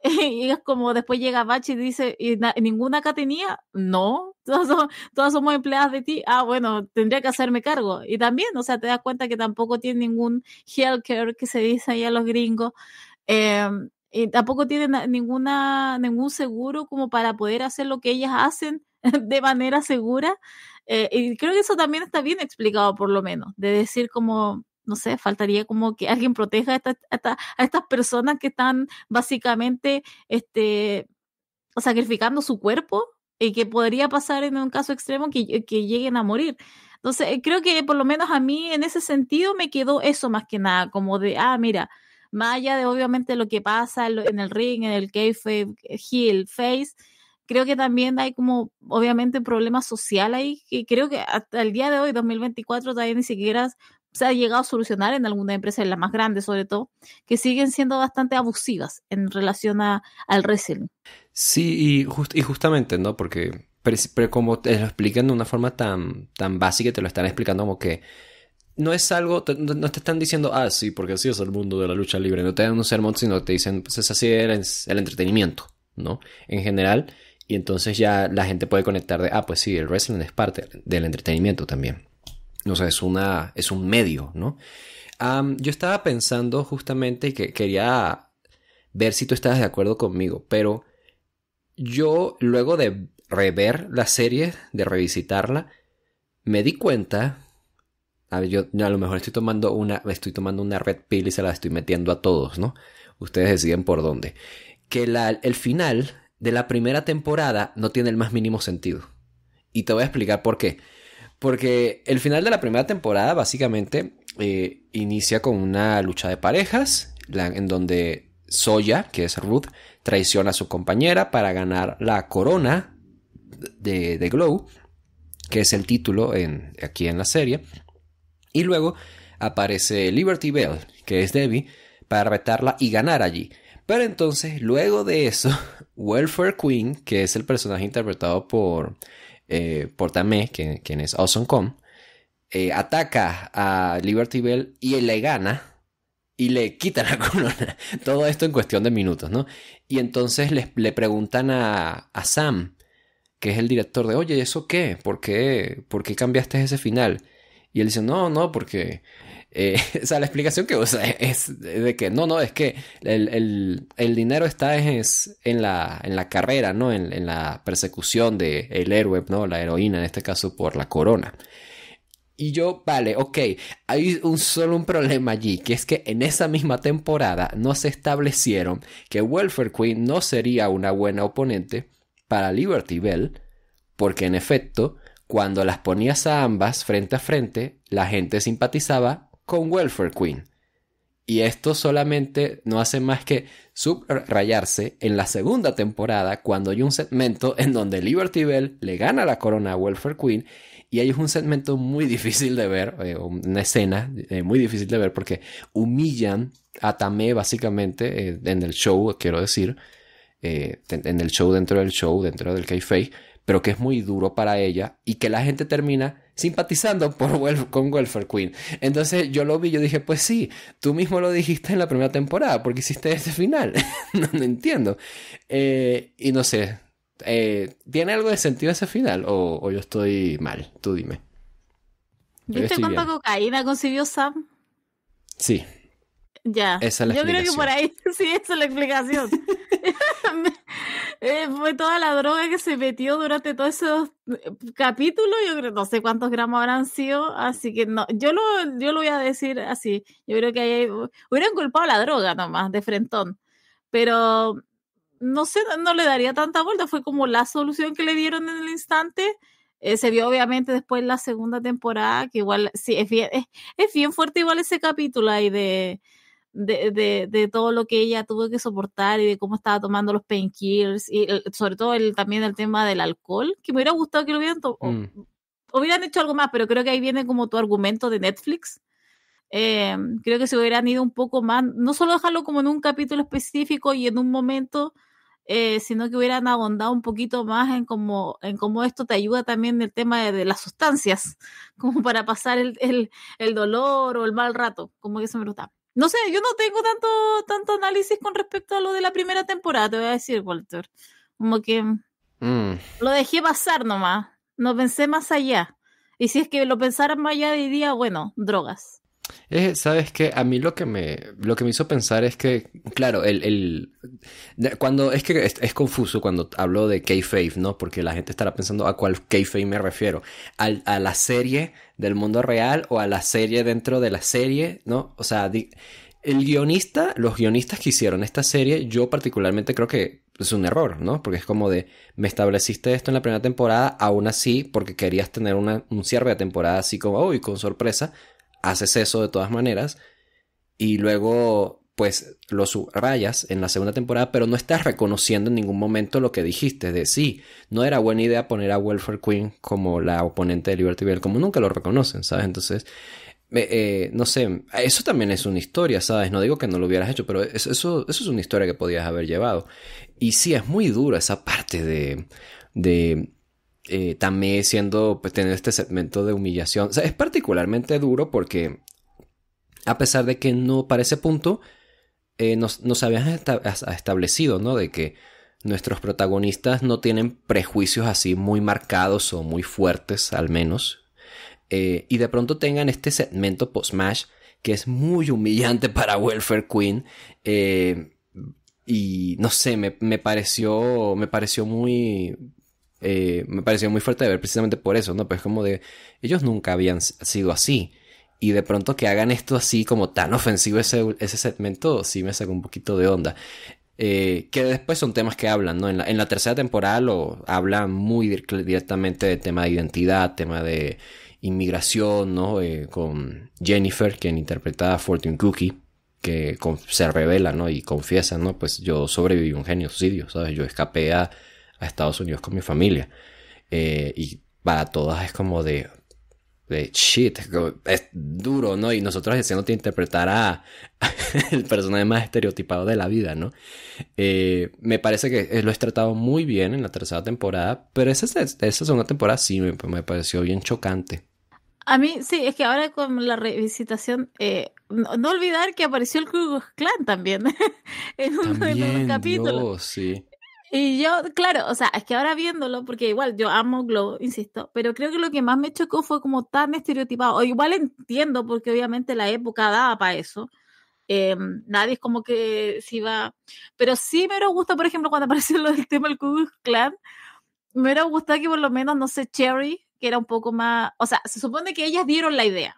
y es como después llega Bach y dice, ¿y ninguna acá tenía? No, todas, somos empleadas de ti. Ah, bueno, tendría que hacerme cargo. Y también, o sea, te das cuenta que tampoco tiene ningún healthcare que se dice ahí a los gringos. Em, y tampoco tienen ninguna, ningún seguro como para poder hacer lo que ellas hacen de manera segura. Eh, y creo que eso también está bien explicado, por lo menos, de decir como no sé, faltaría como que alguien proteja a, estas personas que están básicamente este, sacrificando su cuerpo y que podría pasar en un caso extremo que, eh, lleguen a morir. Entonces, eh, creo que por lo menos a mí en ese sentido me quedó eso más que nada, como de, ah, mira, más allá de obviamente lo que pasa en el ring, en el cave, eh, heel, face, creo que también hay como obviamente un problema social ahí, que creo que hasta el día de hoy, 2024, todavía ni siquiera se ha llegado a solucionar en alguna empresa, en la más grande sobre todo, que siguen siendo bastante abusivas en relación al wrestling. Sí, y, justamente, ¿no? Porque pero, como te lo explican de una forma tan, tan básica, te lo están explicando como que no es algo, no te están diciendo, ah, sí, porque así es el mundo de la lucha libre, no te dan un sermón, sino te dicen, pues es así el entretenimiento, ¿no? En general, y entonces ya la gente puede conectar de, ah, pues sí, el wrestling es parte del entretenimiento también o sea, es, una, es un medio, ¿no? yo estaba pensando justamente que quería ver si tú estabas de acuerdo conmigo, pero yo luego de rever la serie, de revisitarla, me di cuenta. A, ver, yo, a lo mejor estoy tomando una. Estoy tomando una red pill y se la estoy metiendo a todos, ¿no? Ustedes deciden por dónde. Que la, el final de la primera temporada no tiene el más mínimo sentido. Y te voy a explicar por qué. Porque el final de la primera temporada básicamente eh, inicia con una lucha de parejas en donde Soya, que es Ruth, traiciona a su compañera para ganar la corona de, Glow, que es el título en, aquí en la serie. Y luego aparece Liberty Bell, que es Debbie, para retarla y ganar allí. Pero entonces, luego de eso, Welfare Queen, que es el personaje interpretado por eh, Portamé, quien, es Awesome.com, eh, ataca a Liberty Bell y le gana y le quitan la corona. Todo esto en cuestión de minutos, ¿no? Y entonces le preguntan a, a, Sam, que es el director, de, oye, ¿eso qué? ¿Por qué? ¿Por qué cambiaste ese final? Y él dice, no, no, porque eh, o sea, la explicación que usa es, de que no, no, es que el, dinero está en, la, en la carrera, ¿no? En, la persecución del héroe, ¿no? La heroína, en este caso, por la corona. Y yo, vale, ok, hay un solo un problema allí, que es que en esa misma temporada no se establecieron que Welfare Queen no sería una buena oponente para Liberty Bell, porque en efecto, cuando las ponías a ambas frente a frente, la gente simpatizaba con Welfare Queen. Y esto solamente no hace más que subrayarse en la segunda temporada cuando hay un segmento en donde Liberty Bell le gana la corona a Welfare Queen y hay un segmento muy difícil de ver, eh, una escena eh, muy difícil de ver porque humillan a Tamé básicamente eh, en el show, quiero decir, en el show dentro del show, dentro del kayfabe, pero que es muy duro para ella y que la gente termina simpatizando por con Welfare Queen. Entonces yo lo vi, yo dije, pues sí, tú mismo lo dijiste en la primera temporada, porque hiciste ese final. no, entiendo. Eh, y no sé, eh, ¿tiene algo de sentido ese final o, yo estoy mal? Tú dime. ¿Viste cuánta cocaína concibió Sam? Sí. Ya. Yo creo que por ahí sí, esa es la explicación. Eh, fue toda la droga que se metió durante todos esos eh, capítulos. Yo creo, no sé cuántos gramos habrán sido, así que no. Yo lo, yo lo voy a decir así. Yo creo que ahí hubieran culpado la droga nomás, de frentón. Pero no sé, no le daría tanta vuelta. Fue como la solución que le dieron en el instante. Eh, se vio obviamente después la segunda temporada, que igual, sí, es bien, es bien fuerte igual ese capítulo ahí de, de, de, de, todo lo que ella tuvo que soportar y de cómo estaba tomando los painkillers y sobre todo el, también el tema del alcohol, que me hubiera gustado que lo hubieran mm. hubieran hecho algo más, pero creo que ahí viene como tu argumento de Netflix. Em, creo que se hubieran ido un poco más, no solo dejarlo como en un capítulo específico y en un momento, eh, sino que hubieran abondado un poquito más en cómo, en cómo esto te ayuda también en el tema de, las sustancias, como para pasar el, el, el dolor o el mal rato, como que eso me lo no sé, yo no tengo tanto, tanto análisis con respecto a lo de la primera temporada, te voy a decir, Walter. Como que mm. lo dejé pasar nomás, no pensé más allá. Y si es que lo pensara más allá, diría, bueno, drogas. Eh, Sabes que a mí lo que me, lo que me hizo pensar es que, claro, el, cuando es que es, confuso cuando hablo de kayfabe, ¿no? Porque la gente estará pensando a cuál kayfabe me refiero, a la serie del mundo real o a la serie dentro de la serie, ¿no? O sea, el guionista, los guionistas que hicieron esta serie, yo particularmente creo que es un error, ¿no? Porque es como de, me estableciste esto en la primera temporada, aún así, porque querías tener un cierre de temporada así como, uy, con sorpresa, haces eso de todas maneras y luego pues lo subrayas en la segunda temporada, pero no estás reconociendo en ningún momento lo que dijiste de sí, no era buena idea poner a Welfare Queen como la oponente de Liberty Bell, como nunca lo reconocen, ¿sabes? Entonces, eh, no sé, eso también es una historia, ¿sabes? No digo que no lo hubieras hecho, pero eso, eso, es una historia que podías haber llevado. Y sí, es muy dura esa parte de eh, también siendo, pues, tener este segmento de humillación. O sea, es particularmente duro porque, a pesar de que no para ese punto, eh, nos, nos habían establecido, ¿no? De que nuestros protagonistas no tienen prejuicios así muy marcados o muy fuertes, al menos. Eh, y de pronto tengan este segmento post mash que es muy humillante para Welfare Queen. y no sé, me, me, pareció, me pareció muy, eh, me pareció muy fuerte de ver precisamente por eso, ¿no? Pues como de, ellos nunca habían sido así. Y de pronto que hagan esto así como tan ofensivo ese, ese segmento, sí me sacó un poquito de onda. Eh, que después son temas que hablan, ¿no? En la, en la tercera temporada lo hablan muy directamente de tema de identidad, tema de inmigración, ¿no? Eh, con Jennifer, quien interpretaba a Fortune Cookie, que se revela, ¿no? Y confiesa, ¿no? Pues yo sobreviví un suicidio ¿sabes? Yo escapé a a Estados Unidos con mi familia. Eh, y para todas es como de, de shit, es, duro, ¿no? Y nosotros haciéndote interpretar a, el personaje más estereotipado de la vida, ¿no? Eh, me parece que lo he tratado muy bien en la tercera temporada, pero esa, esa segunda temporada sí me, pareció bien chocante. A mí, sí, es que ahora con la revisitación, eh, no, olvidar que apareció el Ku Clan también en uno de los capítulos. sí. Y yo, claro, o sea, es que ahora viéndolo, porque igual yo amo Globo, insisto, pero creo que lo que más me chocó fue como tan estereotipado. O igual entiendo, porque obviamente la época daba para eso. Em, nadie es como que se iba. Pero sí me gustado por ejemplo, cuando apareció lo del tema del Ku Clan me hubiera gustado que por lo menos, no sé, Cherry, que era un poco más. O sea, se supone que ellas dieron la idea.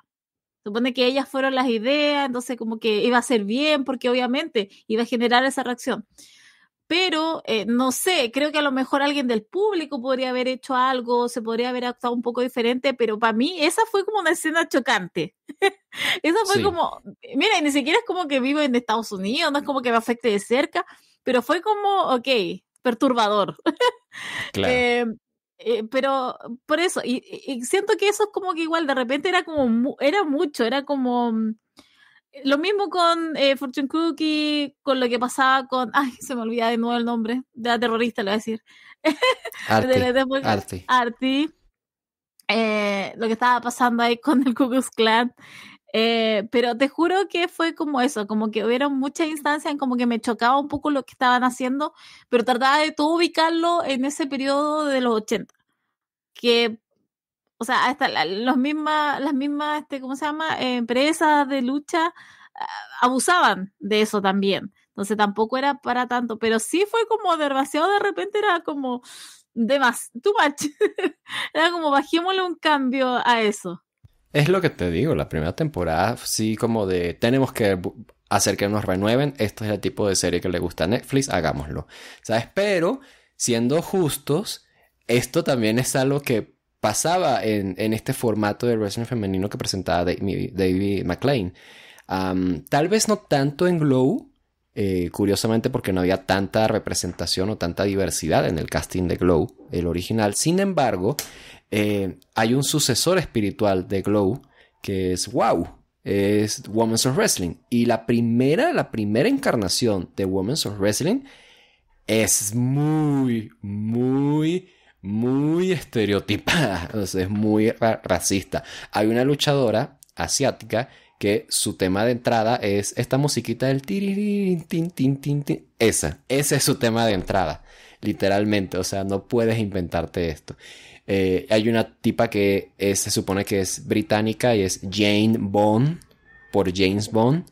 Se supone que ellas fueron las ideas, entonces como que iba a ser bien, porque obviamente iba a generar esa reacción pero eh, no sé, creo que a lo mejor alguien del público podría haber hecho algo, se podría haber actuado un poco diferente, pero para mí esa fue como una escena chocante. esa fue como, mira, ni siquiera es como que vivo en Estados Unidos, no es como que me afecte de cerca, pero fue como, ok, perturbador. claro. Eh, eh, pero por eso, y, siento que eso es como que igual, de repente era como, era mucho, era como mm, lo mismo con eh, Fortune Cookie, con lo que pasaba con. Ay, se me olvida de nuevo el nombre. De la terrorista, le voy a decir. Arti. Eh, lo que estaba pasando ahí con el Ku Clan eh, pero te juro que fue como eso, como que hubieron muchas instancias en como que me chocaba un poco lo que estaban haciendo, pero trataba de todo ubicarlo en ese periodo de los 80, que o sea, hasta los mismas, las mismas, este, ¿cómo se llama? empresas de lucha ah, abusaban de eso también. Entonces tampoco era para tanto, pero sí fue como demasiado de repente, era como de más, too era como bajémosle un cambio a eso. Es lo que te digo, la primera temporada sí como de tenemos que hacer que nos renueven, esto es el tipo de serie que le gusta a Netflix, hagámoslo. ¿Sabes? Pero siendo justos, esto también es algo que pasaba en, este formato de wrestling femenino que presentaba David McLean. tal vez no tanto en Glow, eh, curiosamente porque no había tanta representación o tanta diversidad en el casting de Glow, el original. Sin embargo, eh, hay un sucesor espiritual de Glow que es Wow, es Women's of Wrestling. Y la primera, la primera encarnación de Women's of Wrestling es muy, muy muy estereotipada, o es muy racista. Hay una luchadora asiática que su tema de entrada es esta musiquita del tin, tin, tin, tin, esa, ese es su tema de entrada, literalmente, o sea, no puedes inventarte esto. Eh, hay una tipa que se supone que es británica y es Jane Bond, por James Bond,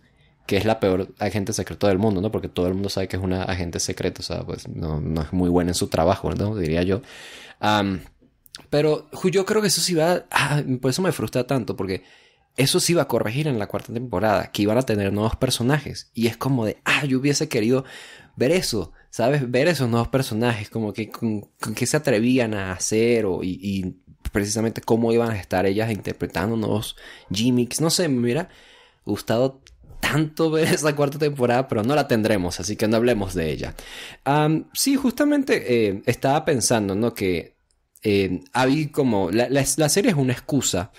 que es la peor agente secreto del mundo, ¿no? Porque todo el mundo sabe que es una agente secreta, o sea, pues no, es muy buena en su trabajo, ¿no? Diría yo. pero yo creo que eso sí va, ah, por eso me frustra tanto, porque eso sí va a corregir en la cuarta temporada, que iban a tener nuevos personajes. Y es como de, ah, yo hubiese querido ver eso, ¿sabes? Ver esos nuevos personajes, como que con, qué se atrevían a hacer o, y, y, precisamente cómo iban a estar ellas interpretando nuevos gimmicks. No sé, me hubiera gustado tanto ver esa cuarta temporada, pero no la tendremos, así que no hablemos de ella. sí, justamente eh, estaba pensando, ¿no? Que eh, hay como... La, serie es una excusa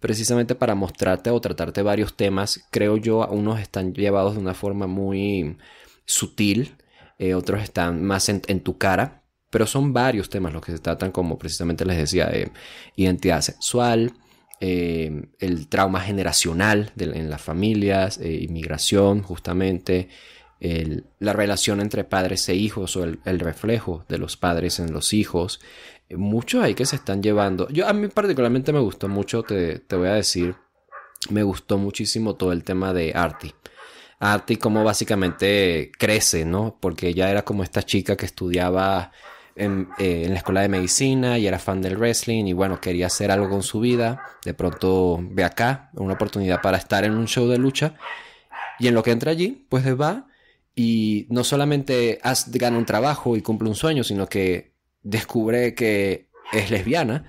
precisamente para mostrarte o tratarte varios temas. Creo yo, unos están llevados de una forma muy sutil, eh, otros están más en, en tu cara, pero son varios temas los que se tratan, como precisamente les decía, de identidad sexual, eh, el trauma generacional en las familias, eh, inmigración justamente, la relación entre padres e hijos o el, reflejo de los padres en los hijos. Eh, Muchos ahí que se están llevando. Yo a mí particularmente me gustó mucho, te, te voy a decir, me gustó muchísimo todo el tema de Arti Arti como básicamente crece, ¿no? Porque ella era como esta chica que estudiaba eh, en, la escuela de medicina y era fan del wrestling y bueno, quería hacer algo con su vida. De pronto ve acá una oportunidad para estar en un show de lucha y en lo que entra allí, pues va y no solamente gana un trabajo y cumple un sueño, sino que descubre que es lesbiana,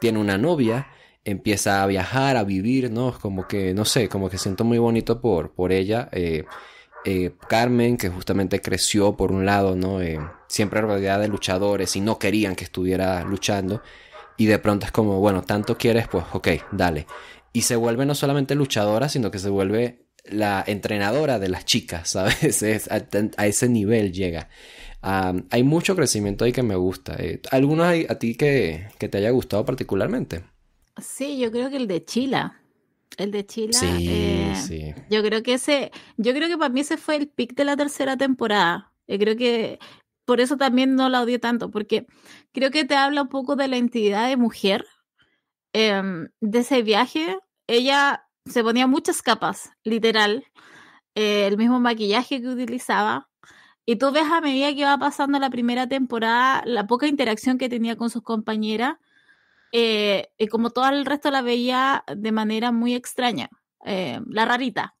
tiene una novia, empieza a viajar, a vivir, ¿no? Como que, no sé, como que siento muy bonito por, por ella. Eh, eh, Carmen, que justamente creció por un lado, ¿no? Eh, siempre rodeada de luchadores y no querían que estuviera luchando. Y de pronto es como, bueno, tanto quieres, pues ok, dale. Y se vuelve no solamente luchadora, sino que se vuelve la entrenadora de las chicas, ¿sabes? Es, a, ese nivel llega. hay mucho crecimiento ahí que me gusta. Eh, ¿alguno a ti que, que te haya gustado particularmente? Sí, yo creo que el de Chila. El de Chile. Eh, yo creo que ese, yo creo que para mí ese fue el pic de la tercera temporada. Yo eh, creo que por eso también no la odio tanto, porque creo que te habla un poco de la entidad de mujer, em, de ese viaje. Ella se ponía muchas capas, literal, eh, el mismo maquillaje que utilizaba. Y tú ves a medida que va pasando la primera temporada, la poca interacción que tenía con sus compañeras eh, como todo el resto la veía de manera muy extraña, eh, la rarita.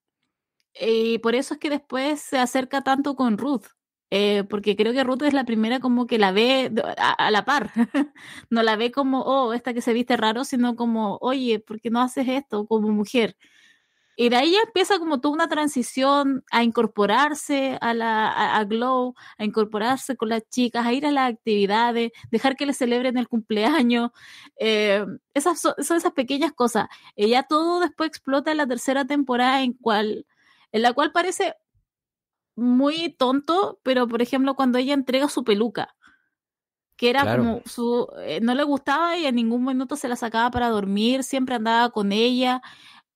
Y por eso es que después se acerca tanto con Ruth, eh, porque creo que Ruth es la primera como que la ve a, a la par, no la ve como, oh, esta que se viste raro, sino como, oye, ¿por qué no haces esto como mujer? Y de ahí ya empieza como toda una transición a incorporarse a la a, Glow, a incorporarse con las chicas, a ir a las actividades, dejar que le celebren el cumpleaños. Eh, esas son, esas pequeñas cosas. Ella todo después explota en la tercera temporada en cual en la cual parece muy tonto, pero por ejemplo cuando ella entrega su peluca, que era como su, eh, no le gustaba y en ningún momento se la sacaba para dormir, siempre andaba con ella,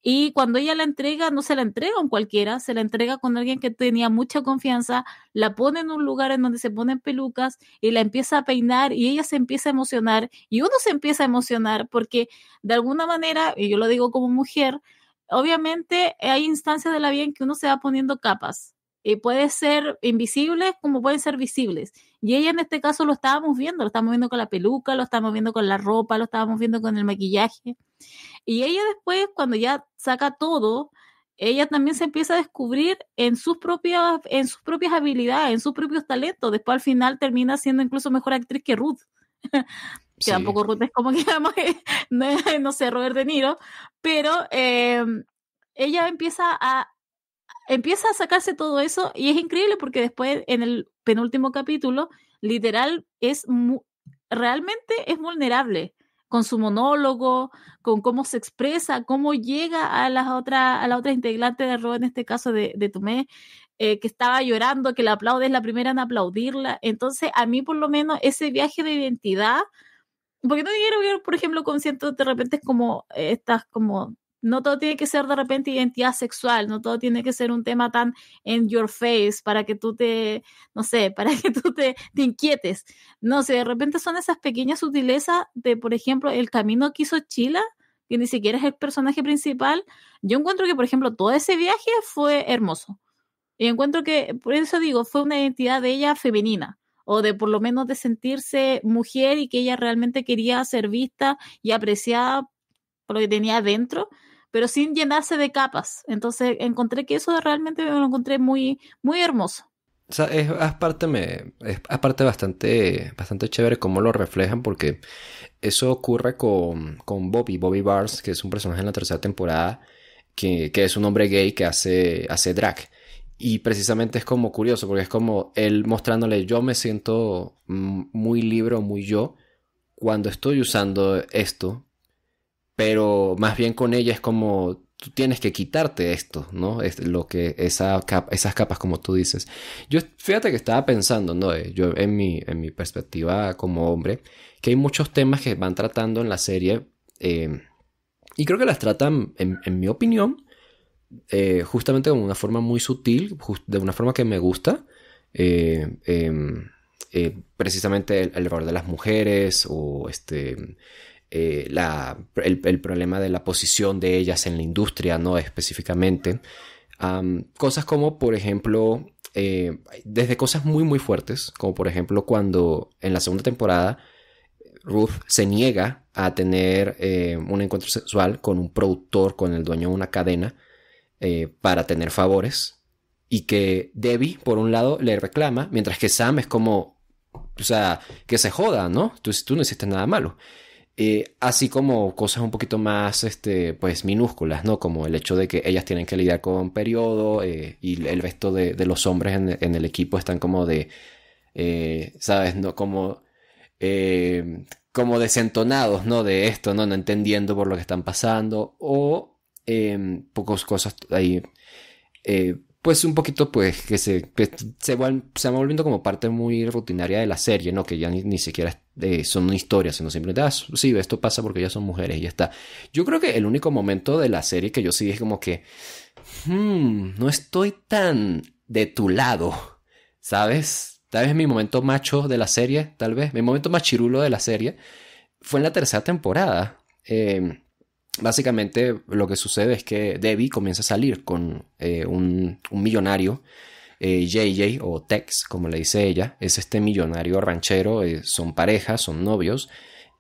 y cuando ella la entrega, no se la entrega a cualquiera, se la entrega con alguien que tenía mucha confianza, la pone en un lugar en donde se ponen pelucas y la empieza a peinar y ella se empieza a emocionar y uno se empieza a emocionar porque de alguna manera, y yo lo digo como mujer, obviamente hay instancias de la vida en que uno se va poniendo capas y puede ser invisibles como pueden ser visibles. Y ella en este caso lo estábamos viendo, lo estábamos viendo con la peluca, lo estábamos viendo con la ropa, lo estábamos viendo con el maquillaje. Y ella después, cuando ya saca todo, ella también se empieza a descubrir en sus propias, en sus propias habilidades, en sus propios talentos. Después al final termina siendo incluso mejor actriz que Ruth. que tampoco Ruth es como que no, no, sé, Robert De Niro, pero eh, ella empieza a empieza a sacarse todo eso y es increíble porque después en el penúltimo capítulo, literal, es realmente es vulnerable con su monólogo, con cómo se expresa, cómo llega a las otras, a la otra integrante de Rob, en este caso de, de Tomé, eh, que estaba llorando, que la aplaude, es la primera en aplaudirla. Entonces, a mí por lo menos ese viaje de identidad, porque no quiero ver, por ejemplo, ciento de repente es como eh, estás como no todo tiene que ser de repente identidad sexual, no todo tiene que ser un tema tan en your face para que tú te, no sé, para que tú te, inquietes. No sé, de repente son esas pequeñas sutilezas de, por ejemplo, el camino que hizo Chila, que ni siquiera es el personaje principal. Yo encuentro que, por ejemplo, todo ese viaje fue hermoso. Y encuentro que, por eso digo, fue una identidad de ella femenina o de por lo menos de sentirse mujer y que ella realmente quería ser vista y apreciada por lo que tenía dentro pero sin llenarse de capas. Entonces encontré que eso realmente me lo encontré muy, muy hermoso. O sea, es, aparte, me, es aparte bastante, bastante chévere cómo lo reflejan, porque eso ocurre con, con Bobby, Bobby Barnes, que es un personaje en la tercera temporada, que, es un hombre gay que hace, hace drag. Y precisamente es como curioso, porque es como él mostrándole, yo me siento mm, muy libre, muy yo, cuando estoy usando esto, pero más bien con ella es como tú tienes que quitarte esto, ¿no? Es lo que esa esas capas como tú dices. Yo fíjate que estaba pensando, ¿no? Eh, yo en mi en mi perspectiva como hombre, que hay muchos temas que van tratando en la serie eh, y creo que las tratan, en, mi opinión, eh, justamente de una forma muy sutil, de una forma que me gusta. Em, precisamente el, el, valor de las mujeres o este eh, el, problema de la posición de ellas en la industria, no específicamente. cosas como, por ejemplo, eh, desde cosas muy, muy fuertes, como por ejemplo cuando en la segunda temporada Ruth se niega a tener eh, un encuentro sexual con un productor, con el dueño de una cadena, para tener favores. Y que Debbie, por un lado, le reclama, mientras que Sam es como, o sea, que se joda, ¿no? Tú, tú no hiciste nada malo. Eh, así como cosas un poquito más este, pues, minúsculas, ¿no? Como el hecho de que ellas tienen que lidiar con periodo eh, y el resto de, los hombres en, el equipo están como de, eh, ¿sabes? No, como, como desentonados, ¿no? De esto, ¿no? No entendiendo por lo que están pasando o em, pocas cosas ahí. pues un poquito, pues, que se, se, van, se volviendo como parte muy rutinaria de la serie, ¿no? Que ya ni, ni siquiera son historias, sino simplemente, ah, sí, esto pasa porque ellas son mujeres y ya está. Yo creo que el único momento de la serie que yo sí es como que, hmm, no estoy tan de tu lado, ¿sabes? Tal vez mi momento macho de la serie, tal vez, mi momento más chirulo de la serie, fue en la tercera temporada. Em, básicamente lo que sucede es que Debbie comienza a salir con eh, un, un millonario JJ eh, o Tex, como le dice ella, es este millonario ranchero, eh, son parejas, son novios,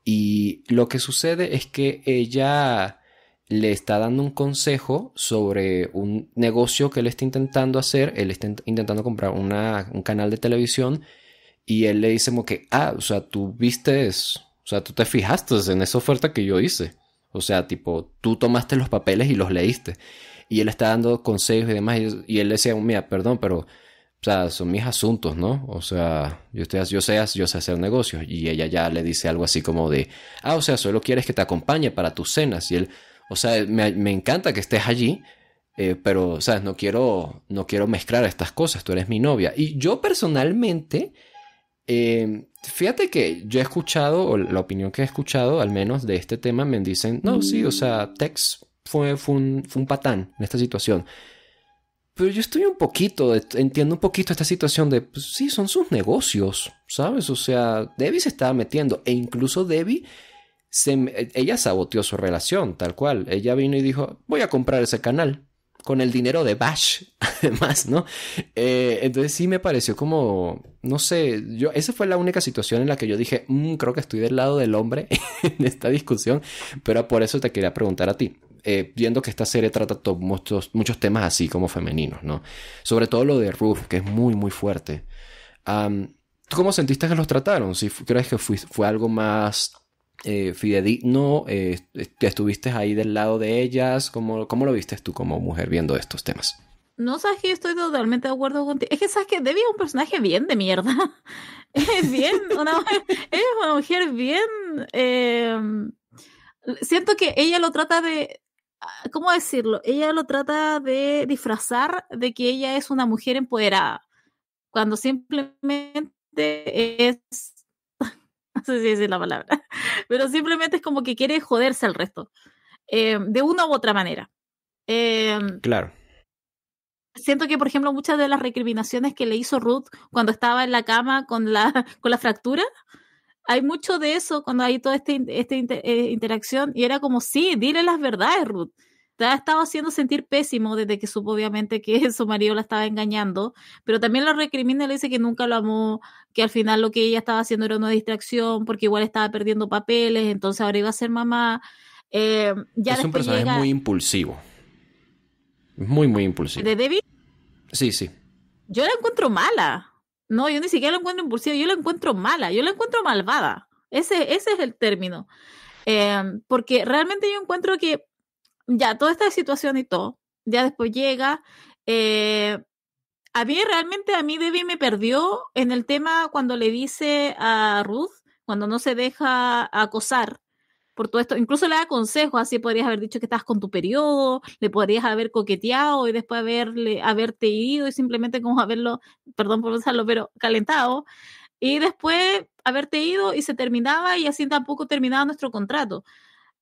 y lo que sucede es que ella le está dando un consejo sobre un negocio que él está intentando hacer, él está intentando comprar un canal de televisión, y él le dice como que, ah, o sea, tú viste, o sea, tú te fijaste en esa oferta que yo hice. O sea, tipo, tú tomaste los papeles y los leíste y él está dando consejos y demás, y, él decía, mira, perdón, pero, o sea, son mis asuntos, ¿no? O sea, yo, yo, sé, yo sé hacer negocios, y ella ya le dice algo así como de, ah, o sea, solo quieres que te acompañe para tus cenas, y él, o sea, me, encanta que estés allí, eh, pero, ¿sabes? No quiero, no quiero mezclar estas cosas, tú eres mi novia. Y yo personalmente, em, fíjate que yo he escuchado, o la opinión que he escuchado, al menos de este tema, me dicen, no, sí, o sea, mm. text fue, un, patán en esta situación. Pero yo estoy un poquito, entiendo un poquito esta situación de, pues, sí, son sus negocios, ¿sabes? O sea, Debbie se estaba metiendo e incluso Debbie, se, ella saboteó su relación, tal cual. Ella vino y dijo, voy a comprar ese canal con el dinero de Bash, además, ¿no? Eh, entonces sí me pareció como, no sé, yo, esa fue la única situación en la que yo dije, mm, creo que estoy del lado del hombre en esta discusión, pero por eso te quería preguntar a ti. Eh, viendo que esta serie trata muchos, muchos temas así como femeninos, ¿no? Sobre todo lo de Ruth, que es muy, muy fuerte. ¿Tú cómo sentiste que los trataron? ¿Si crees que fue algo más eh, fidedigno? Eh, ¿Estuviste ahí del lado de ellas? ¿Cómo, ¿Cómo lo viste tú como mujer viendo estos temas? No sabes que estoy totalmente de acuerdo contigo. Es que sabes que Debbie es un personaje bien de mierda. Es bien, una, es una mujer bien. Em, siento que ella lo trata de. Ah, ¿Cómo decirlo? Ella lo trata de disfrazar de que ella es una mujer empoderada, cuando simplemente es no sé si es la palabra, pero simplemente es como que quiere joderse al resto, eh, de una u otra manera. Em, claro. Siento que, por ejemplo, muchas de las recriminaciones que le hizo Ruth cuando estaba en la cama con la, con la fractura, hay mucho de eso cuando hay toda este esta este interacción y era como, sí, dile las verdades, Ruth te ha estado haciendo sentir pésimo desde que supo obviamente que su marido la estaba engañando, pero también la recrimina le dice que nunca lo amó, que al final lo que ella estaba haciendo era una distracción porque igual estaba perdiendo papeles, entonces ahora iba a ser mamá. Eh, es un personaje muy impulsivo. Muy, muy impulsivo. ¿De Debbie? Sí, sí. Yo la encuentro mala. No, yo ni siquiera la encuentro impulsiva, yo la encuentro mala, yo la encuentro malvada. Ese, ese es el término. Eh, porque realmente yo encuentro que ya, toda esta situación y todo. Ya después llega. Eh, a mí realmente, a mí Debbie me perdió en el tema cuando le dice a Ruth, cuando no se deja acosar por todo esto. Incluso le da consejos, así podrías haber dicho que estás con tu periodo, le podrías haber coqueteado y después haberle, haberte ido y simplemente como haberlo, perdón por usarlo, pero calentado. Y después haberte ido y se terminaba y así tampoco terminaba nuestro contrato.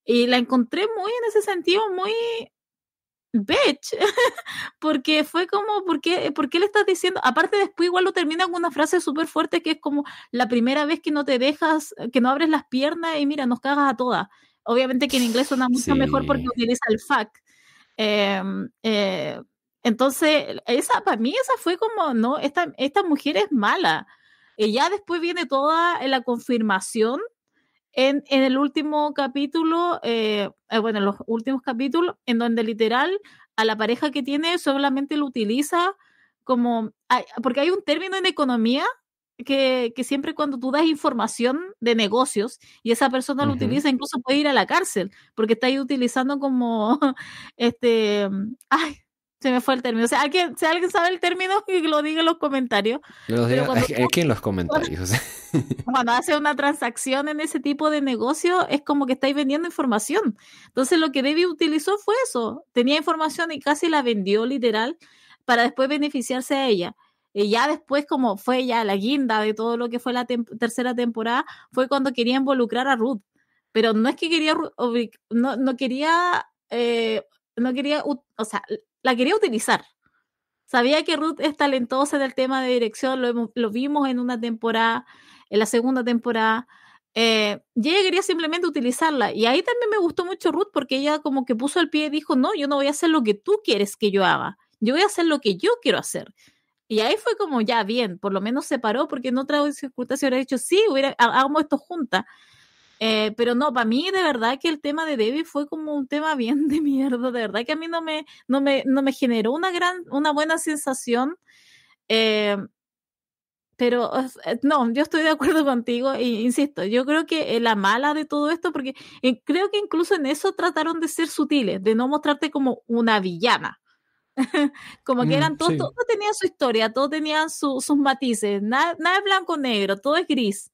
Y la encontré muy en ese sentido, muy bitch, porque fue como, ¿por qué, le estás diciendo? Aparte después igual lo termina con una frase súper fuerte que es como la primera vez que no te dejas, que no abres las piernas y mira, nos cagas a todas. Obviamente que en inglés suena mucho mejor porque utiliza el fuck. Em, eh, entonces, esa, para mí esa fue como, no, esta mujer es mala. Y ya después viene toda la confirmación en, en el último capítulo, eh, eh, bueno, en los últimos capítulos, en donde literal a la pareja que tiene solamente lo utiliza como, porque hay un término en economía que, siempre cuando tú das información de negocios y esa persona lo utiliza, incluso puede ir a la cárcel, porque está ahí utilizando como, este, ay, se me fue el término. O sea, alguien, si alguien sabe el término, que lo diga en los comentarios. Los aquí en los comentarios. Cuando hace una transacción en ese tipo de negocio, es como que estáis vendiendo información. Entonces, lo que Debbie utilizó fue eso. Tenía información y casi la vendió literal para después beneficiarse a ella. Y ya después, como fue ya la guinda de todo lo que fue la tercera temporada, fue cuando quería involucrar a Ruth. Pero no es que quería, no, no quería, eh, no quería, o sea, la quería utilizar. Sabía que Ruth es talentosa en el tema de dirección, lo, vimos en una temporada, en la segunda temporada. Eh, y ella quería simplemente utilizarla. Y ahí también me gustó mucho Ruth porque ella como que puso el pie y dijo, no, yo no voy a hacer lo que tú quieres que yo haga, yo voy a hacer lo que yo quiero hacer. Y ahí fue como ya bien, por lo menos se paró porque en otra circunstancia hubiera dicho, sí, hagamos esto juntas. Eh, pero no, para mí de verdad que el tema de Debbie fue como un tema bien de mierda, de verdad que a mí no me, no me, no me generó una gran, una buena sensación. Eh, pero eh, no, yo estoy de acuerdo contigo e insisto, yo creo que la mala de todo esto, porque creo que incluso en eso trataron de ser sutiles, de no mostrarte como una villana. como que mm, eran todos, tenían su historia, todos tenían sus matices, nada, nada es blanco negro, todo es gris.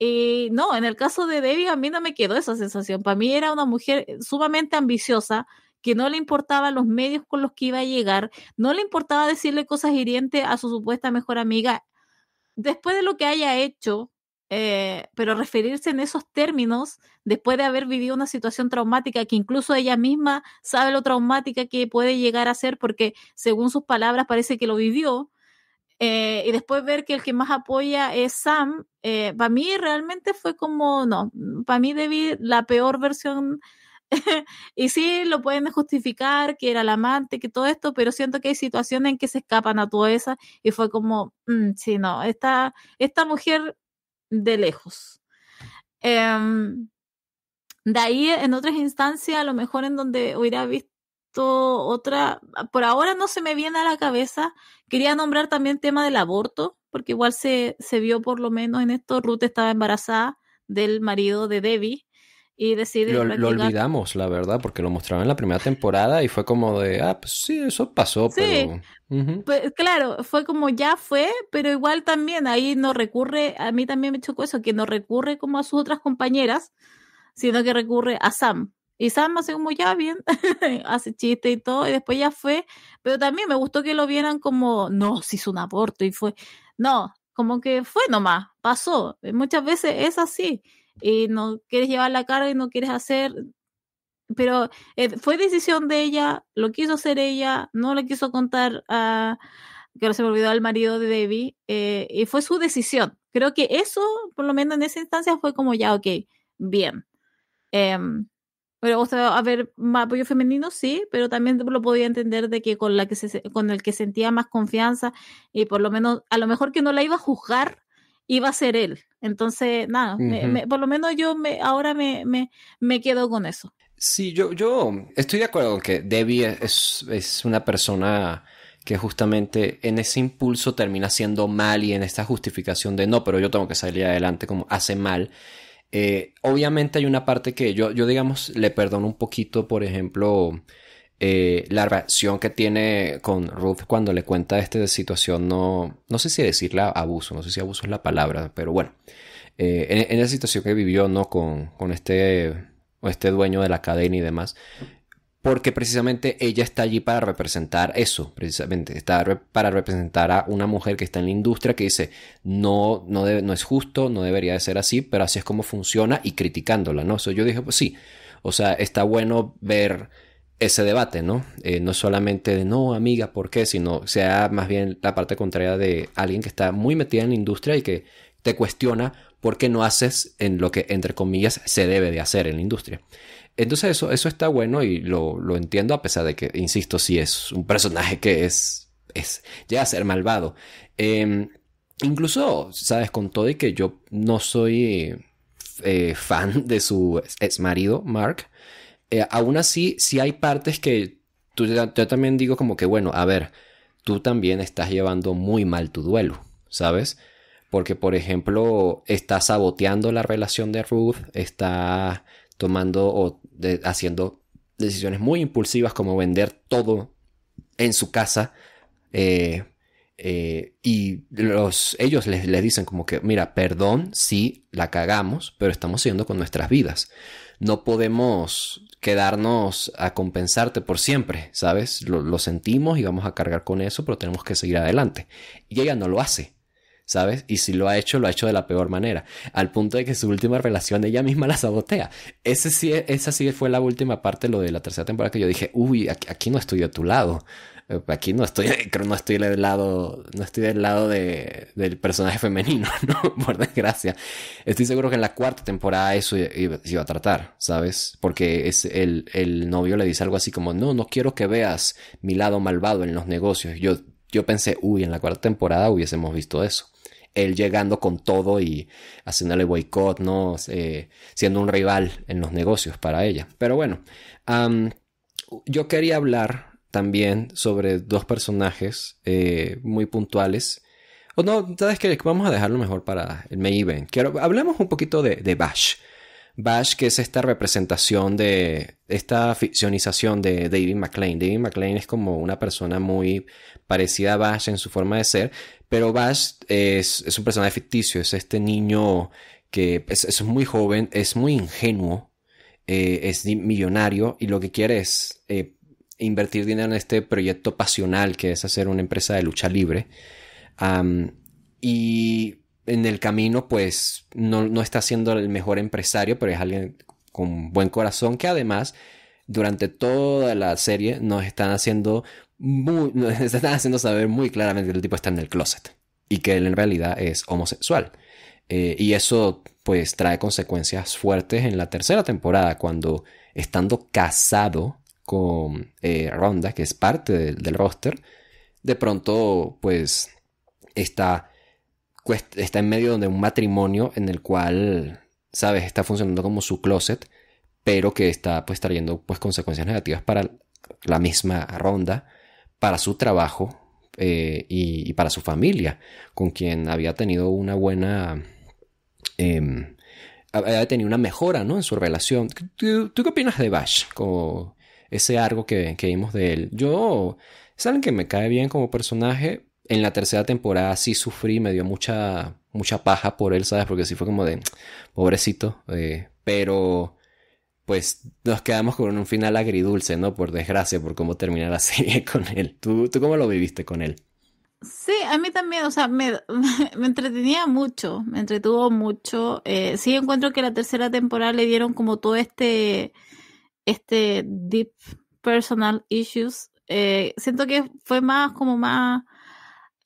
Y no, en el caso de Debbie a mí no me quedó esa sensación. Para mí era una mujer eh, sumamente ambiciosa, que no le importaba los medios con los que iba a llegar, no le importaba decirle cosas hirientes a su supuesta mejor amiga. Después de lo que haya hecho, eh, pero referirse en esos términos, después de haber vivido una situación traumática que incluso ella misma sabe lo traumática que puede llegar a ser porque según sus palabras parece que lo vivió, eh, y después ver que el que más apoya es Sam, eh, para mí realmente fue como, no, para mí debí la peor versión. y sí, lo pueden justificar, que era el amante, que todo esto, pero siento que hay situaciones en que se escapan a todo eso y fue como, mm, sí, no, esta, esta mujer de lejos. Em, de ahí, en otras instancias, a lo mejor en donde hubiera visto otra, por ahora no se me viene a la cabeza. Quería nombrar también el tema del aborto, porque igual se, se vio por lo menos en esto, Ruth estaba embarazada del marido de Debbie y decide... Lo, olvidamos, la verdad, porque lo mostraron en la primera temporada y fue como de, ah, pues sí, eso pasó, pero... Pues, claro, fue como ya fue, pero igual también ahí no recurre, a mí también me chocó eso, que no recurre como a sus otras compañeras, sino que recurre a Sam, y Sam hace como ya bien, hace chiste y todo, y después ya fue. Pero también me gustó que lo vieran como, no, si hizo un aborto y fue. No, como que fue nomás, pasó. Eh, muchas veces es así. Y no quieres llevar la carga y no quieres hacer. Pero eh, fue decisión de ella, lo quiso hacer ella, no le quiso contar a. que se me olvidó al marido de Debbie, eh, y fue su decisión. Creo que eso, por lo menos en esa instancia, fue como ya, ok, bien. Em, pero, a ver, más apoyo femenino sí, pero también lo podía entender de que con la que se, con el que sentía más confianza y eh, por lo menos, a lo mejor que no la iba a juzgar, iba a ser él. Entonces, nada, por lo menos yo me, ahora me, me, quedo con eso. Sí, yo, yo estoy de acuerdo que Debbie es, es una persona que justamente en ese impulso termina siendo mal y en esta justificación de no, pero yo tengo que salir adelante como hace mal. Eh, obviamente hay una parte que yo, yo, digamos, le perdono un poquito, por ejemplo, eh, la reacción que tiene con Ruth cuando le cuenta esta situación, no, no sé si decirla abuso, no sé si abuso es la palabra, pero bueno, eh, en, la situación que vivió, ¿no? Con, este, este dueño de la cadena y demás, porque precisamente ella está allí para representar eso, precisamente, está para representar a una mujer que está en la industria que dice, no, no, no es justo, no debería de ser así, pero así es como funciona y criticándola, ¿no? Eso yo dije, pues sí, o sea, está bueno ver ese debate, ¿no? Eh, no solamente de, no, amiga, ¿por qué? Sino sea más bien la parte contraria de alguien que está muy metida en la industria y que te cuestiona por qué no haces en lo que, entre comillas, se debe de hacer en la industria. Entonces eso, eso está bueno y lo, entiendo a pesar de que, insisto, sí es un personaje que es, es llega a ser malvado. Em, incluso, sabes, con todo y que yo no soy eh, fan de su ex marido, Mark, eh, aún así sí hay partes que tú, yo también digo como que, bueno, a ver, tú también estás llevando muy mal tu duelo, ¿sabes? Porque, por ejemplo, está saboteando la relación de Ruth, está tomando haciendo decisiones muy impulsivas como vender todo en su casa. Eh, eh, y los, ellos les, dicen como que, mira, perdón si la cagamos, pero estamos siguiendo con nuestras vidas. No podemos quedarnos a compensarte por siempre, ¿sabes? lo sentimos y vamos a cargar con eso, pero tenemos que seguir adelante. Y ella no lo hace. ¿sabes? Y si lo ha hecho, lo ha hecho de la peor manera, al punto de que su última relación ella misma la sabotea. Ese sí, esa sí fue la última parte, lo de la tercera temporada, que yo dije, uy, aquí, no estoy a tu lado. Aquí no estoy, eh, no estoy del lado, no estoy del lado del personaje femenino, ¿no? Por desgracia. Estoy seguro que en la cuarta temporada eso se iba a tratar, ¿sabes? Porque es el, novio le dice algo así como, no, no quiero que veas mi lado malvado en los negocios. Yo, yo pensé, uy, en la cuarta temporada hubiésemos visto eso él llegando con todo y haciéndole boicot, ¿no? Eh, siendo un rival en los negocios para ella. Pero bueno, yo quería hablar también sobre dos personajes eh, muy puntuales. O no, sabes que vamos a dejarlo mejor para el May event. Quiero, Hablemos un poquito de, de Bash. Bash, que es esta representación de esta ficcionización de David McLean. David McLean es como una persona muy parecida a Bash en su forma de ser, pero Bash es, un personaje ficticio, es este niño que es, muy joven, es muy ingenuo, eh, es millonario y lo que quiere es eh, invertir dinero en este proyecto pasional que es hacer una empresa de lucha libre. y en el camino, pues no, está siendo el mejor empresario, pero es alguien con buen corazón que además durante toda la serie nos están haciendo muy, nos están haciendo saber muy claramente que el tipo está en el closet y que él en realidad es homosexual. Eh, y eso pues trae consecuencias fuertes en la tercera temporada, cuando estando casado con eh, Ronda, que es parte del roster, de pronto pues está está en medio de un matrimonio en el cual, ¿sabes? Está funcionando como su closet, pero que está pues trayendo pues consecuencias negativas para la misma ronda, para su trabajo eh, y, para su familia, con quien había tenido una buena... Em, había tenido una mejora, ¿no? En su relación. ¿Tú, qué opinas de Bash? Como ese algo que, que vimos de él. Yo... saben que me cae bien como personaje, en la tercera temporada sí sufrí, me dio mucha, mucha paja por él, ¿sabes? Porque sí fue como de pobrecito, eh, pero pues nos quedamos con un final agridulce, ¿no? Por desgracia, por cómo termina la serie con él. ¿Tú, tú cómo lo viviste con él? Sí, a mí también, o sea, me, entretenía mucho, me entretuvo mucho. Eh, sí encuentro que la tercera temporada le dieron como todo este, este deep personal issues. Eh, siento que fue más como más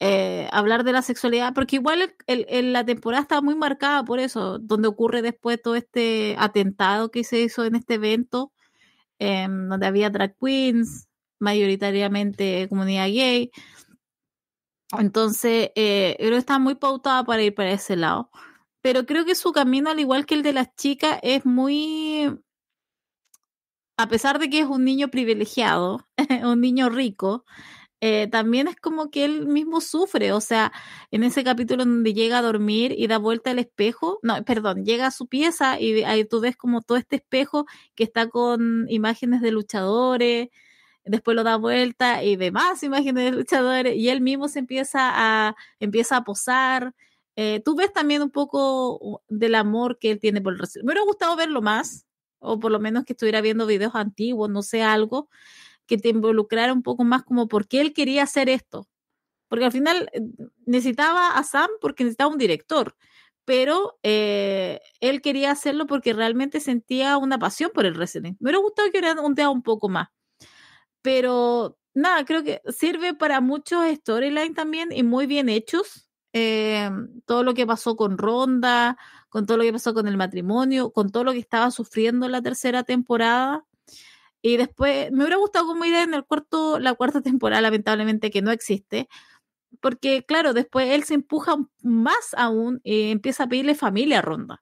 eh, hablar de la sexualidad, porque igual la temporada está muy marcada por eso, donde ocurre después todo este atentado que se hizo en este evento, em, donde había drag queens, mayoritariamente comunidad gay. Entonces, eh, creo está muy pautada para ir para ese lado. Pero creo que su camino, al igual que el de las chicas, es muy... A pesar de que es un niño privilegiado, un niño rico, eh, también es como que él mismo sufre, o sea, en ese capítulo donde llega a dormir y da vuelta el espejo, no, perdón, llega a su pieza y ahí tú ves como todo este espejo que está con imágenes de luchadores, después lo da vuelta y demás imágenes de luchadores y él mismo se empieza a, empieza a posar. Eh, tú ves también un poco uh, del amor que él tiene por el wrestling. Me hubiera gustado verlo más, o por lo menos que estuviera viendo videos antiguos, no sé, algo, que te involucrara un poco más como por qué él quería hacer esto. Porque al final eh, necesitaba a Sam porque necesitaba un director, pero eh, él quería hacerlo porque realmente sentía una pasión por el wrestling. Me hubiera gustado que hubiera un tema un poco más. Pero nada, creo que sirve para muchos storylines también y muy bien hechos. Em, todo lo que pasó con Ronda, con todo lo que pasó con el matrimonio, con todo lo que estaba sufriendo en la tercera temporada. Y después, me hubiera gustado como idea en el cuarto, la cuarta temporada, lamentablemente que no existe, porque claro, después él se empuja más aún y eh, empieza a pedirle familia a Ronda.